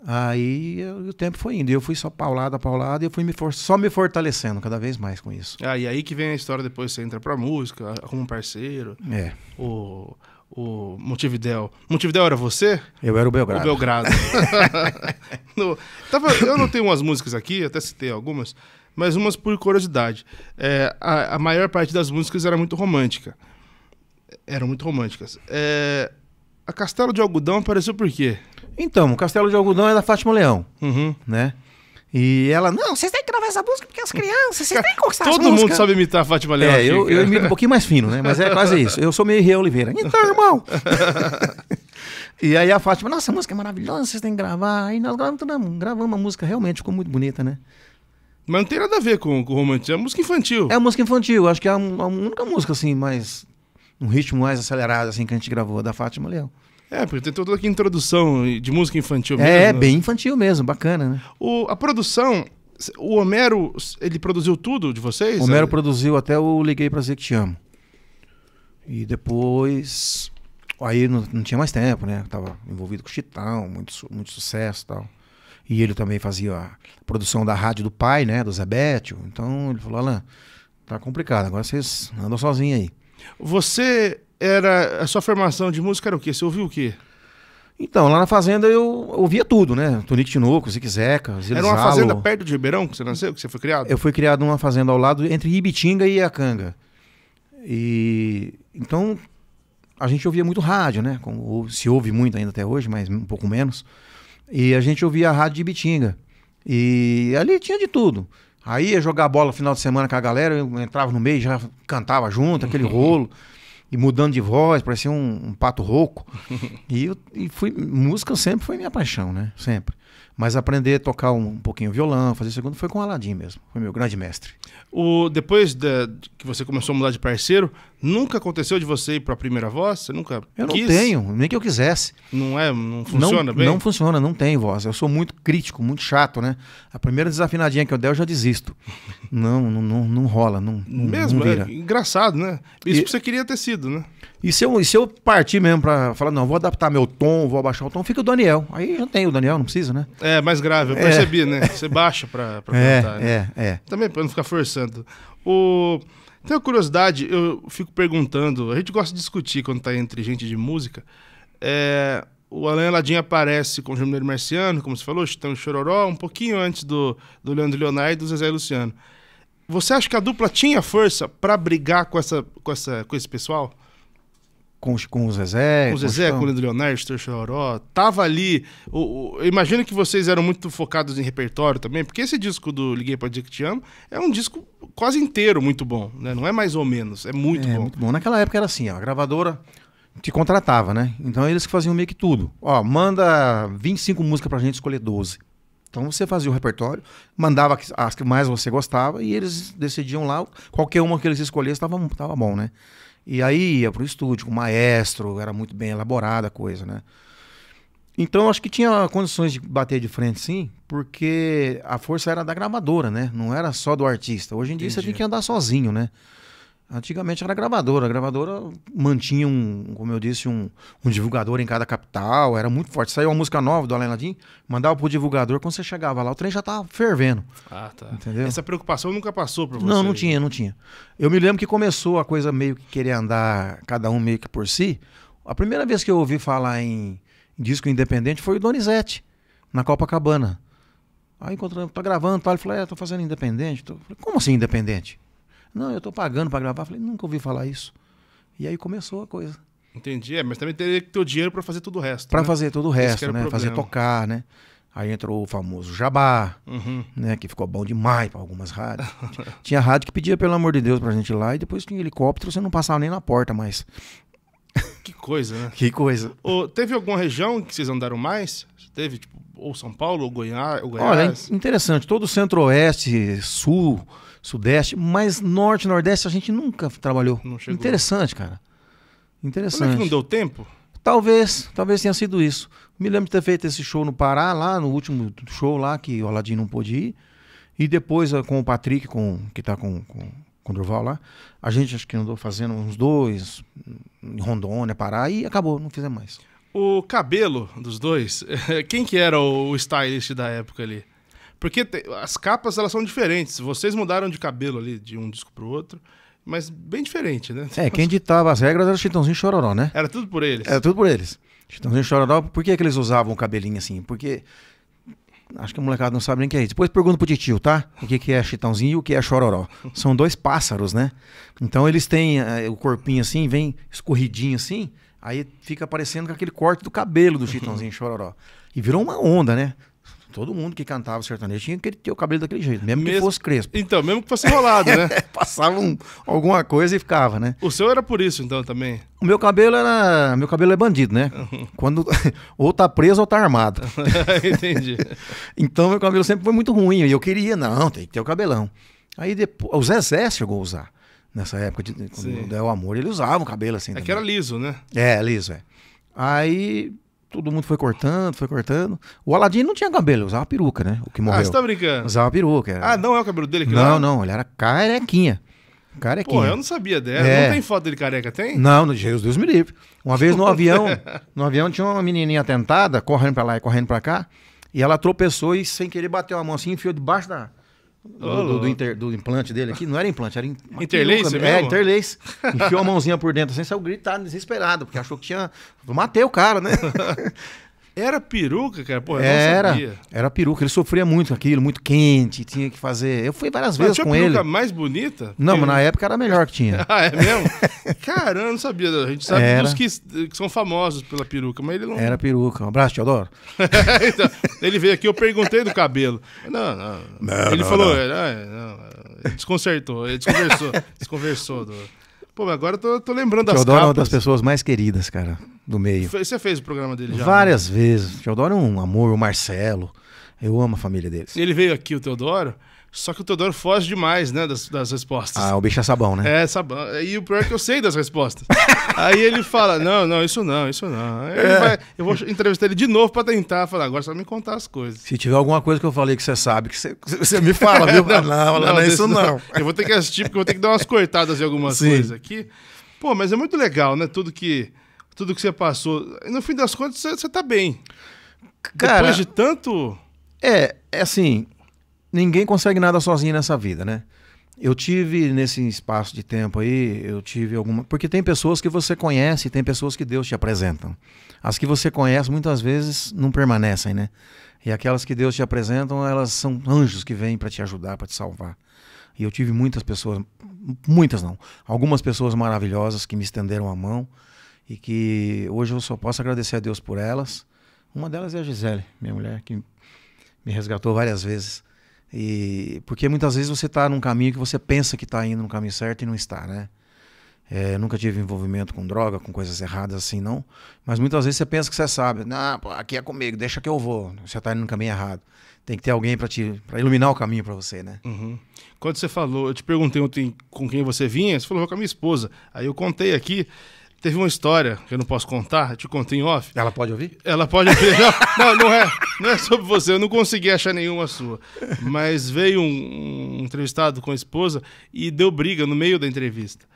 Aí eu, o tempo foi indo, eu fui só paulada, paulada, e eu fui me só me fortalecendo cada vez mais com isso. Ah, e aí que vem a história depois, você entra pra música, como um parceiro. É. O... Ou o Montevidéu. Montevidéu era você? Eu era o Belgrado. O Belgrado. no, tava, eu não tenho umas músicas aqui, até citei algumas, mas umas por curiosidade. É, a, a, maior parte das músicas era muito romântica. Eram muito românticas. É, a Castelo de Algodão apareceu por quê? Então, o Castelo de Algodão é da Fátima Leão, uhum. né? E ela, não, vocês têm que gravar essa música porque as crianças, vocês têm que conquistar Todo mundo sabe imitar a Fátima Leão. É, eu, eu imito um pouquinho mais fino, né? Mas é quase isso. Eu sou meio Rio Oliveira. Então, irmão. e aí a Fátima, nossa, a música é maravilhosa, vocês têm que gravar. Aí nós gravamos, gravamos uma música, realmente ficou muito bonita, né? Mas não tem nada a ver com, o romantismo, é música infantil. É música infantil, acho que é a, a única música assim, mais. um ritmo mais acelerado, assim, que a gente gravou, da Fátima Leão. É, porque tem toda aqui introdução de música infantil mesmo. É, né? bem infantil mesmo, bacana, né? O, a produção, o Homero, ele produziu tudo de vocês? O Homero é? produziu até o Liguei Pra Dizer Que Te Amo. E depois... Aí não, não tinha mais tempo, né? tava envolvido com o Chitão, muito, muito sucesso e tal. E ele também fazia a produção da rádio do pai, né? Do Zebetio. Então ele falou, Alan, tá complicado, agora vocês andam sozinhos aí. Você era a sua formação de música era o quê? Você ouviu o quê? Então, lá na fazenda eu ouvia tudo, né? Tonique Tinoco, Zique Zeca, Zilizalo. Era uma fazenda perto de Ribeirão que você nasceu, que você foi criado? Eu fui criado numa fazenda ao lado, entre Ibitinga e Iacanga. E... Então, a gente ouvia muito rádio, né? Como se ouve muito ainda até hoje, mas um pouco menos. E a gente ouvia a rádio de Ibitinga. E ali tinha de tudo. Aí ia jogar bola no final de semana com a galera, eu entrava no meio, já cantava junto, aquele rolo e mudando de voz, parecia um, um pato rouco. e, eu, e fui, música sempre foi minha paixão, né? Sempre. Mas aprender a tocar um, um pouquinho violão, fazer segundo, foi com o Aladim mesmo. Foi meu grande mestre. O, depois de, que você começou a mudar de parceiro, nunca aconteceu de você ir para a primeira voz? Você nunca Eu quis? não tenho, nem que eu quisesse. Não é? Não funciona não, bem? Não funciona, não tem voz. Eu sou muito crítico, muito chato, né? A primeira desafinadinha que eu der, eu já desisto. não, não, não, não rola. Não, Mesmo, não é engraçado, né? Isso e... que você queria ter sido, né? E se eu, e se eu partir mesmo pra falar, não, vou adaptar meu tom, vou abaixar o tom, fica o Daniel. Aí já tem o Daniel, não precisa, né? É, mais grave, eu é. percebi, né? Você baixa pra, pra é, cantar. Né? É, é. Também pra não ficar forçando. O... Tem uma curiosidade, eu fico perguntando, a gente gosta de discutir quando tá entre gente de música. É... O Alan Ladinho aparece com o Júnior Marciano, como você falou, Chitão Chororó, um pouquinho antes do, do Leandro Leonardo e do Zezé Luciano. Você acha que a dupla tinha força para brigar com, essa, com, essa, com esse pessoal? Com, os, com o Zezé. Com o Zezé, com, o Leandro Leonardo, Chororó. Tava ali. O, o, eu imagino que vocês eram muito focados em repertório também, porque esse disco do Liguei para Dizer Que Te Amo é um disco quase inteiro muito bom, né? Não é mais ou menos, é muito é, bom. muito bom. Naquela época era assim, ó, a gravadora te contratava, né? Então eles que faziam meio que tudo. Ó, manda 25 músicas pra gente escolher 12. Então você fazia o repertório, mandava as que mais você gostava e eles decidiam lá, qualquer uma que eles escolhessem estava tava bom, né? E aí ia pro estúdio com o maestro, era muito bem elaborada a coisa, né? Então acho que tinha condições de bater de frente sim, porque a força era da gravadora, né? Não era só do artista. Hoje em dia você tem que andar sozinho, né? Antigamente era gravadora. A gravadora mantinha um, como eu disse, um, um divulgador em cada capital, era muito forte. Saiu uma música nova do Alain Ladim, mandava pro divulgador, quando você chegava lá, o trem já tava fervendo. Ah, tá. Entendeu? Essa preocupação nunca passou por você? Não, não tinha, não tinha. Eu me lembro que começou a coisa meio que querer andar cada um meio que por si. A primeira vez que eu ouvi falar em disco independente foi o Donizete, na Copacabana. Aí encontrando, tá gravando, tá? Ele falou, é, tô fazendo independente. Tô... Falei, como assim independente? Não, eu estou pagando para gravar. Falei, nunca ouvi falar isso. E aí começou a coisa. Entendi, é, mas também teria que ter o dinheiro para fazer tudo o resto. Para né? fazer todo o resto, né? Fazer tocar, né? Aí entrou o famoso Jabá, uhum. né? Que ficou bom demais para algumas rádios. tinha rádio que pedia, pelo amor de Deus, pra gente ir lá, e depois tinha helicóptero, você não passava nem na porta mais. Que coisa, né? que coisa. teve alguma região que vocês andaram mais? Teve, tipo, ou São Paulo, ou Goiás? Ou Goiás? Olha, é interessante. Todo o centro-oeste, sul, Sudeste, mas Norte e Nordeste a gente nunca trabalhou. Não chegou. Interessante, cara. Interessante. Como é que não deu tempo? Talvez, talvez tenha sido isso. Me lembro de ter feito esse show no Pará, lá no último show lá, que o Aladim não pôde ir. E depois eh, com o Patrick, com, que está com, com, com o Durval lá, a gente acho que andou fazendo uns dois, em Rondônia, Pará, e acabou, não fizemos mais. O cabelo dos dois, quem que era o stylist da época ali? Porque te, as capas elas são diferentes. Vocês mudaram de cabelo ali de um disco pro outro, mas bem diferente, né? É, quem ditava as regras era o Chitãozinho Chororó, né? Era tudo por eles. Era tudo por eles. Chitãozinho Chororó, por que, que eles usavam o cabelinho assim? Porque Acho que o molecada não sabe nem o que é isso. Depois pergunta pro titio, tá? O que, que é chitãozinho e o que é chororó. São dois pássaros, né? Então eles têm uh, o corpinho assim, vem escorridinho assim, aí fica parecendo com aquele corte do cabelo do chitãozinho e chororó. E virou uma onda, né? todo mundo que cantava sertanejo tinha que ter o cabelo daquele jeito, mesmo, mesmo que fosse crespo. Então, mesmo que fosse enrolado, né? Passava um, alguma coisa e ficava, né? O seu era por isso, então, também? O meu cabelo era. Meu cabelo é bandido, né? Uhum. Quando ou tá preso ou tá armado. Entendi. então, meu cabelo sempre foi muito ruim. E eu queria, não, tem que ter o cabelão. Aí depois. O Zezé chegou a usar. Nessa época, de, quando é o amor, ele usava o cabelo assim. É também. que era liso, né? É, liso, é. Aí todo mundo foi cortando, foi cortando. O Aladim não tinha cabelo, usava peruca, né? O que ah, morreu. Ah, você tá brincando? Usava peruca. Era... É. Ah, não é o cabelo dele que Não, lá? não, ele era carequinha. Carequinha. Pô, eu não sabia dela. É. Não tem foto dele careca, tem? Não, Deus, Deus me livre. Uma vez no avião, no avião tinha uma menininha tentada, correndo pra lá e correndo pra cá, e ela tropeçou e sem querer bateu a mão assim, enfiou debaixo da, do, do, do, inter, do, implante dele aqui. Não era implante, era in, interlace peruca, mesmo? É, interlace. Enfiou a mãozinha por dentro assim, saiu gritando, desesperado, porque achou que tinha. Matei o cara, né? Era peruca, cara? Pô, eu era, não sabia. Era peruca. Ele sofria muito com aquilo, muito quente, tinha que fazer. Eu fui várias mas vezes com ele. Tinha peruca mais bonita? Não, mas na época era a melhor que tinha. ah, é mesmo? Caramba, não sabia. A gente sabe era. dos que, que, são famosos pela peruca, mas ele não... Era peruca. Um abraço, Teodoro. então, ele veio aqui, eu perguntei do cabelo. Não, não. não ele não, falou... Não. Ah, não. É, é. Ele desconcertou, ele desconversou. desconversou Doutor. Pô, agora eu tô, tô lembrando das Teodoro é uma das pessoas mais queridas, cara, do meio. Você fez o programa dele já? Né? Várias vezes. Teodoro é um amor, o Marcelo. Eu amo a família deles. Ele veio aqui, o Teodoro, só que o Teodoro foge demais, né, das, das respostas. Ah, o bicho é sabão, né? É, sabão. E o pior é que eu sei das respostas. Aí ele fala: não, não, isso não, isso não. Aí ele é. vai- eu vou entrevistar ele de novo pra tentar falar, agora é só me contar as coisas. Se tiver alguma coisa que eu falei que você sabe, que você, você me fala, viu? não, não, não, é isso não. Eu vou ter que assistir, porque eu vou ter que dar umas cortadas em algumas Sim. coisas aqui. Pô, mas é muito legal, né? Tudo que, tudo que você passou. E no fim das contas, você, você tá bem. Cara, Depois de tanto. é, é assim, ninguém consegue nada sozinho nessa vida, né? Eu tive nesse espaço de tempo aí, eu tive alguma. Porque tem pessoas que você conhece, tem pessoas que Deus te apresenta. As que você conhece muitas vezes não permanecem, né? E aquelas que Deus te apresentam, elas são anjos que vêm para te ajudar, para te salvar. E eu tive muitas pessoas, muitas não, algumas pessoas maravilhosas que me estenderam a mão e que hoje eu só posso agradecer a Deus por elas. Uma delas é a Gisele, minha mulher, que me resgatou várias vezes. E, porque muitas vezes você está num caminho que você pensa que está indo no caminho certo e não está, né? É, nunca tive envolvimento com droga, com coisas erradas assim, não. Mas muitas vezes você pensa que você sabe. Não, aqui é comigo, deixa que eu vou. Você está indo no caminho errado. Tem que ter alguém para te pra iluminar o caminho para você, né? Uhum. Quando você falou, eu te perguntei ontem com quem você vinha, você falou com a minha esposa. Aí eu contei aqui, Teve uma história que eu não posso contar, eu te contei em off. Ela pode ouvir? Ela pode ouvir. não, não, não, é, não é sobre você, eu não consegui achar nenhuma sua. Mas veio um, um entrevistado com a esposa e deu briga no meio da entrevista.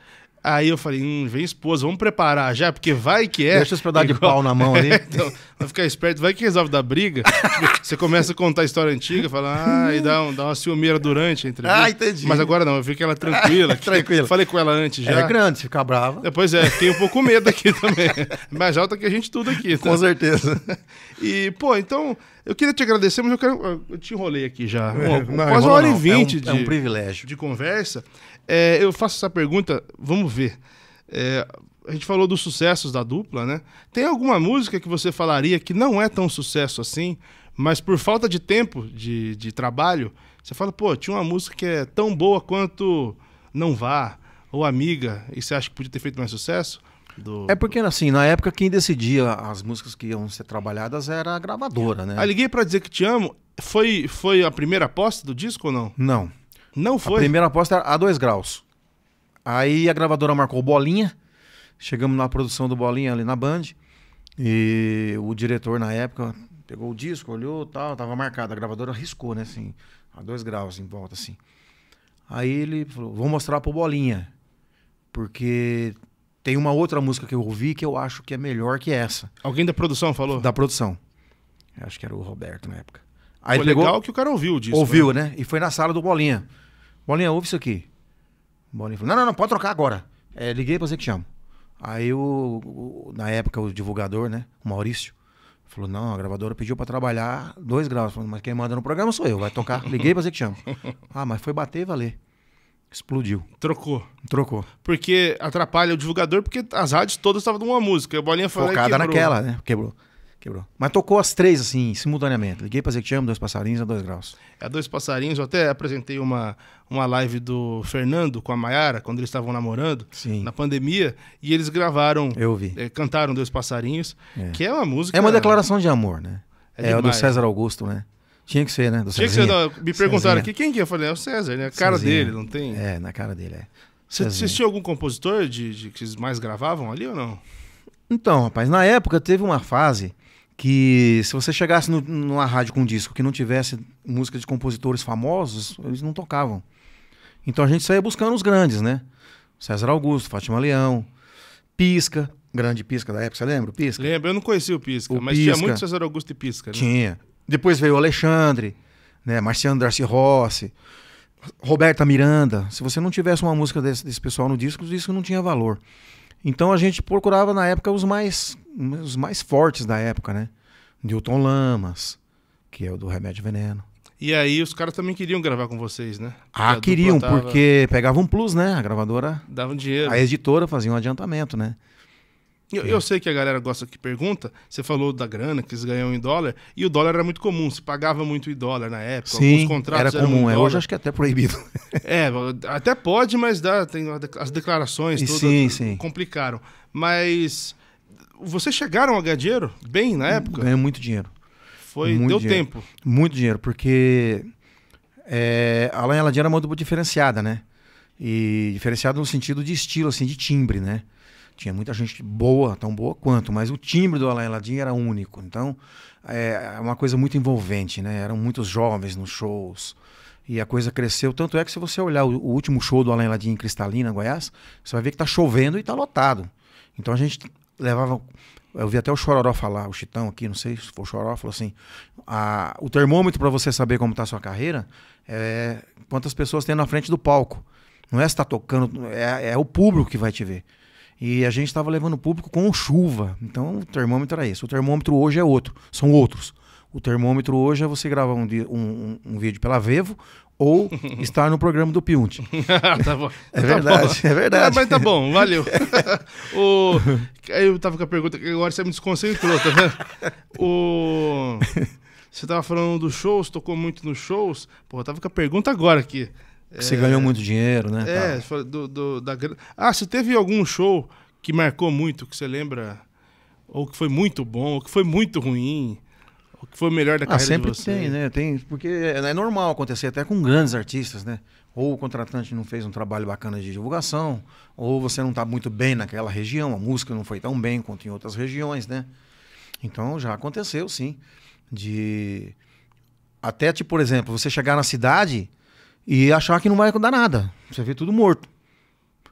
Aí eu falei, hum, vem esposa, vamos preparar já, porque vai que é. Deixa os pra dar igual... de pau na mão ali. então, vai ficar esperto, vai que resolve da briga. você começa a contar a história antiga, fala, ah, e dá, um, dá uma ciumeira durante a entrevista. Ah, entendi. Mas agora não, eu vi que ela é tranquila. tranquila. Falei com ela antes já. Ela é grande, fica ficar brava. É, pois é, fiquei um pouco com medo aqui também. Mais alta que a gente tudo aqui. Tá? Com certeza. E, pô, então, eu queria te agradecer, mas eu quero. Eu te enrolei aqui já. É, não, quase uma hora não. e é vinte é um, de. É um privilégio. De conversa. É, eu faço essa pergunta, vamos ver. É, a gente falou dos sucessos da dupla, né? Tem alguma música que você falaria que não é tão sucesso assim, mas por falta de tempo de, de trabalho, você fala, pô, tinha uma música que é tão boa quanto Não Vá, ou Amiga, e você acha que podia ter feito mais sucesso? Do... É porque, assim, na época quem decidia as músicas que iam ser trabalhadas era a gravadora, né? Ah, liguei para dizer que te amo. Foi, foi a primeira aposta do disco ou não? Não. Não foi? A primeira aposta era a 2 graus. Aí a gravadora marcou bolinha. Chegamos na produção do bolinha ali na Band. E o diretor na época pegou o disco, olhou tal, tava marcado. A gravadora riscou, né, assim, a 2 graus em volta, assim. Aí ele falou: vou mostrar pro Bolinha. Porque tem uma outra música que eu ouvi que eu acho que é melhor que essa. Alguém da produção falou? Da produção. Eu acho que era o Roberto na época. Aí Pô, pegou, legal que o cara ouviu o disco. Ouviu, né? né? E foi na sala do Bolinha. Bolinha, ouve isso aqui. Bolinha falou, não, não, não, pode trocar agora. É, liguei pra você que chamo. Aí, o, o, na época, o divulgador, né, o Maurício, falou, não, a gravadora pediu pra trabalhar dois graus. Falou, mas quem manda no programa sou eu, vai tocar. Liguei pra você que chamo. ah, mas foi bater e valer. Explodiu. Trocou. Trocou. Porque atrapalha o divulgador, porque as rádios todas estavam numa música. A bolinha falou. Focada naquela, né? Quebrou. Quebrou. Mas tocou as três, assim, simultaneamente. Liguei pra dizer que tinha dois passarinhos a é dois graus. É, dois passarinhos. Eu até apresentei uma, uma live do Fernando com a Mayara, quando eles estavam namorando, Sim. na pandemia, e eles gravaram. Eu vi. É, cantaram Dois Passarinhos, é. que é uma música. É uma declaração de amor, né? É, é, é do César Augusto, né? Tinha que ser, né? Do Tinha que ser. me perguntaram aqui quem que é. Eu falei, é o César, né? A cara Cezinha. dele, não tem? É, na cara dele, é. Você assistiu algum compositor de, de que mais gravavam ali ou não? Então, rapaz, na época teve uma fase que se você chegasse no, numa rádio com um disco que não tivesse música de compositores famosos, eles não tocavam. Então a gente saía buscando os grandes, né? César Augusto, Fátima Leão, Pisca, grande Pisca da época, você lembra? Pisca? Lembro, eu não conhecia o Pisca, o mas Pisca. tinha muito César Augusto e Pisca, né? Tinha. Depois veio o Alexandre, né? Marciano Darcy Rossi, Roberta Miranda. Se você não tivesse uma música desse, desse pessoal no disco, o disco não tinha valor. Então a gente procurava na época os mais, os mais fortes da época, né? Newton Lamas, que é o do Remédio Veneno. E aí os caras também queriam gravar com vocês, né? ah, queriam, tava... porque pegavam um plus, né? A gravadora. Dava um dinheiro. A editora fazia um adiantamento, né? Eu, é. eu, sei que a galera gosta que pergunta. Você falou da grana que eles ganham em dólar. E o dólar era muito comum. Se pagava muito em dólar na época. Sim, Alguns contratos era comum. É, hoje acho que é até proibido. é, até pode, mas dá, tem as declarações todas sim, sim. complicaram. Mas vocês chegaram a ganhar dinheiro bem na época? Ganhei muito dinheiro. Foi, muito deu dinheiro. tempo. Muito dinheiro, porque é, a Lan Eladim era uma dupla diferenciada, né? E diferenciada no sentido de estilo, assim, de timbre, né? Tinha muita gente boa, tão boa quanto, mas o timbre do Alain Aladim era único. Então, é, é uma coisa muito envolvente, né? Eram muitos jovens nos shows. E a coisa cresceu. Tanto é que se você olhar o, último show do Alain Aladim em Cristalina, Goiás, você vai ver que está chovendo e está lotado. Então a gente levava eu vi até o Chororó falar, o Chitão aqui, não sei se foi o Chororó, falou assim: a, o termômetro para você saber como está a sua carreira é quantas pessoas tem na frente do palco. Não é se está tocando, é, é, o público que vai te ver. E a gente estava levando o público com chuva. Então o termômetro era esse. O termômetro hoje é outro. São outros. O termômetro hoje é você gravar um, um, um vídeo pela Vevo ou estar no programa do Piunte. tá bom. É tá verdade, bom. é verdade. mas tá bom, valeu. o... Eu tava com a pergunta que agora você me desconcentrou, tá vendo? O... Você tava falando dos shows, tocou muito nos shows. Pô, eu tava com a pergunta agora aqui você ganhou muito dinheiro, né? É, tá. do, do, da Ah, você teve algum show que marcou muito, que você lembra? Ou que foi muito bom, ou que foi muito ruim? Ou que foi o melhor da ah, carreira sempre de você? tem, né? Tem, porque é, é normal acontecer até com grandes artistas, né? Ou o contratante não fez um trabalho bacana de divulgação, ou você não está muito bem naquela região, a música não foi tão bem quanto em outras regiões, né? Então já aconteceu, sim, de até tipo, por exemplo, você chegar na cidade e achar que não vai dar nada. Você vê tudo morto.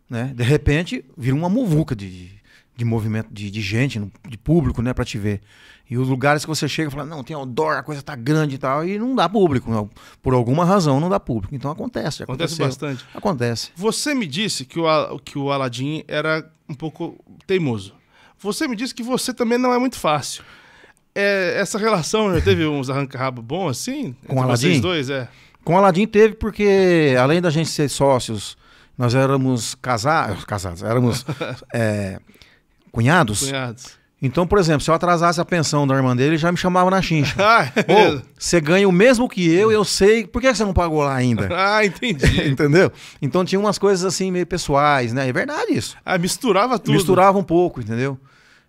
Né? De repente, vira uma muvuca de, de movimento de, de gente, de público, né, para te ver. E os lugares que você chega e fala, não, tem odor a coisa tá grande e tal, e não dá público. Por alguma razão não dá público. Então acontece. Acontece aconteceu. bastante. Acontece. Você me disse que o, que o Aladim era um pouco teimoso. Você me disse que você também não é muito fácil. É, essa relação já né, teve uns arranca-rabo bom assim? Com Aladim? Vocês dois, é. Com Aladim teve porque, além da gente ser sócios, nós éramos casados, casados éramos é, cunhados. Cunhados. Então, por exemplo, se eu atrasasse a pensão da irmã dele, ele já me chamava na chincha. Ah, é Ou, você ganha o mesmo que eu, eu sei, por que você não pagou lá ainda? Ah, entendi. entendeu? Então tinha umas coisas assim meio pessoais, né? É verdade isso. Ah, misturava tudo. Misturava um pouco, entendeu?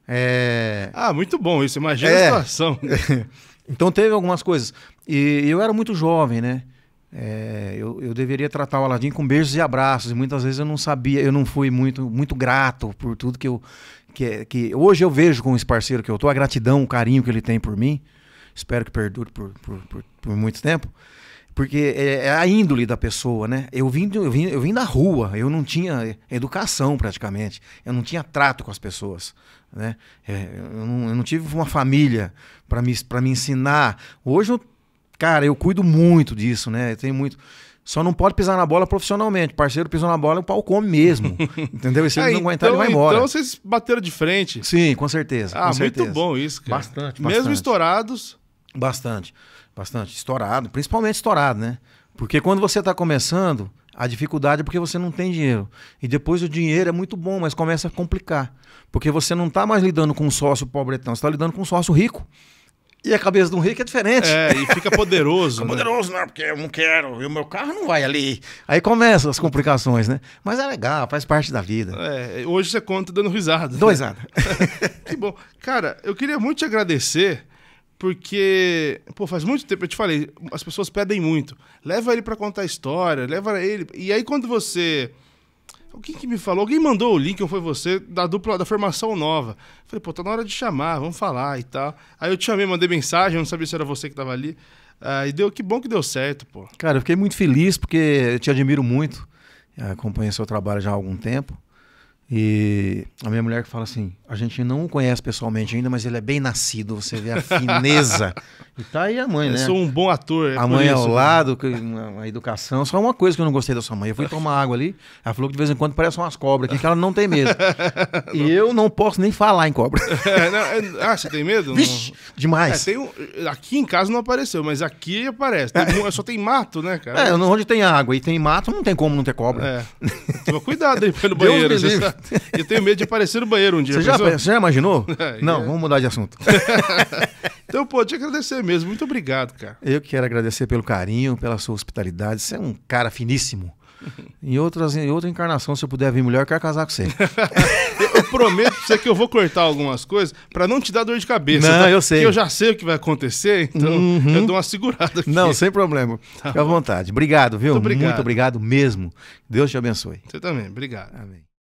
É... Ah, muito bom isso, imagina é... a situação. então teve algumas coisas. E eu era muito jovem, né? É, eu, eu, deveria tratar o Aladim com beijos e abraços. E muitas vezes eu não sabia, eu não fui muito, muito grato por tudo que eu. Que, é, que hoje eu vejo com esse parceiro que eu tô, a gratidão, o carinho que ele tem por mim. Espero que perdure por, por, por, por muito tempo. Porque é, é, a índole da pessoa, né? Eu vim, eu, vim, eu vim da rua, eu não tinha educação praticamente, eu não tinha trato com as pessoas. Né? É, eu, não, eu, não, tive uma família para me, me ensinar. Hoje eu Cara, eu cuido muito disso, né? Tem muito. Só não pode pisar na bola profissionalmente. parceiro pisou na bola, o pau come mesmo. entendeu? E se é, ele não aguentar, então, ele vai embora. Então vocês bateram de frente. Sim, com certeza. Ah, com certeza. muito bom isso, cara. Bastante, bastante. Mesmo estourados. Bastante, bastante. Estourado, principalmente estourado, né? Porque quando você está começando, a dificuldade é porque você não tem dinheiro. E depois o dinheiro é muito bom, mas começa a complicar. Porque você não está mais lidando com um sócio pobretão, você está lidando com um sócio rico. E a cabeça de um rico é diferente. É, e fica poderoso. fica né? poderoso, não, porque eu não quero, e o meu carro não vai ali. Aí começam as complicações, né? Mas é legal, faz parte da vida. É, hoje você conta dando risada. dois anos que bom. Cara, eu queria muito te agradecer, porque, pô, faz muito tempo, eu te falei, as pessoas pedem muito. Leva ele para contar história, leva ele. E aí quando você Alguém que me falou, alguém mandou o link, ou foi você, da dupla da formação nova. Falei, pô, tá na hora de chamar, vamos falar e tal. Aí eu te chamei, mandei mensagem, não sabia se era você que tava ali. Aí ah, deu, que bom que deu certo, pô. Cara, eu fiquei muito feliz porque eu te admiro muito. Eh, acompanho seu trabalho já há algum tempo. E a minha mulher que fala assim: a gente não o conhece pessoalmente ainda, mas ele é bem nascido, você vê a fineza. e tá aí a mãe, eu né? Eu sou um bom ator. É a mãe é isso, ao né? lado, a educação. Só uma coisa que eu não gostei da sua mãe: eu fui tomar água ali, ela falou que de vez em quando parece umas cobras aqui, que ela não tem medo. e eu não posso nem falar em cobra. É, não, é, ah, você tem medo? Vixe, demais. É, um, aqui em casa não apareceu, mas aqui aparece. Tem, é. Só tem mato, né, cara? É, onde tem água e tem mato, não tem como não ter cobra. É. Toma cuidado aí pelo banheiro. Deus eu tenho medo de aparecer no banheiro um dia. Você, já, você já, imaginou? É, Não, é. vamos mudar de assunto. então, pô, te agradecer mesmo. Muito obrigado, cara. Eu quero agradecer pelo carinho, pela sua hospitalidade. Você é um cara finíssimo. Em, outras, em outra encarnação, se eu puder vir melhor, eu quero casar com você. eu prometo pra você que eu vou cortar algumas coisas para não te dar dor de cabeça. Não, tá? eu sei. Porque eu já sei o que vai acontecer, então uhum. eu dou uma segurada aqui. Não, sem problema. Tá Fica à vontade. Obrigado, viu? Muito obrigado. Muito obrigado mesmo. Deus te abençoe. Você também. Obrigado. Amém.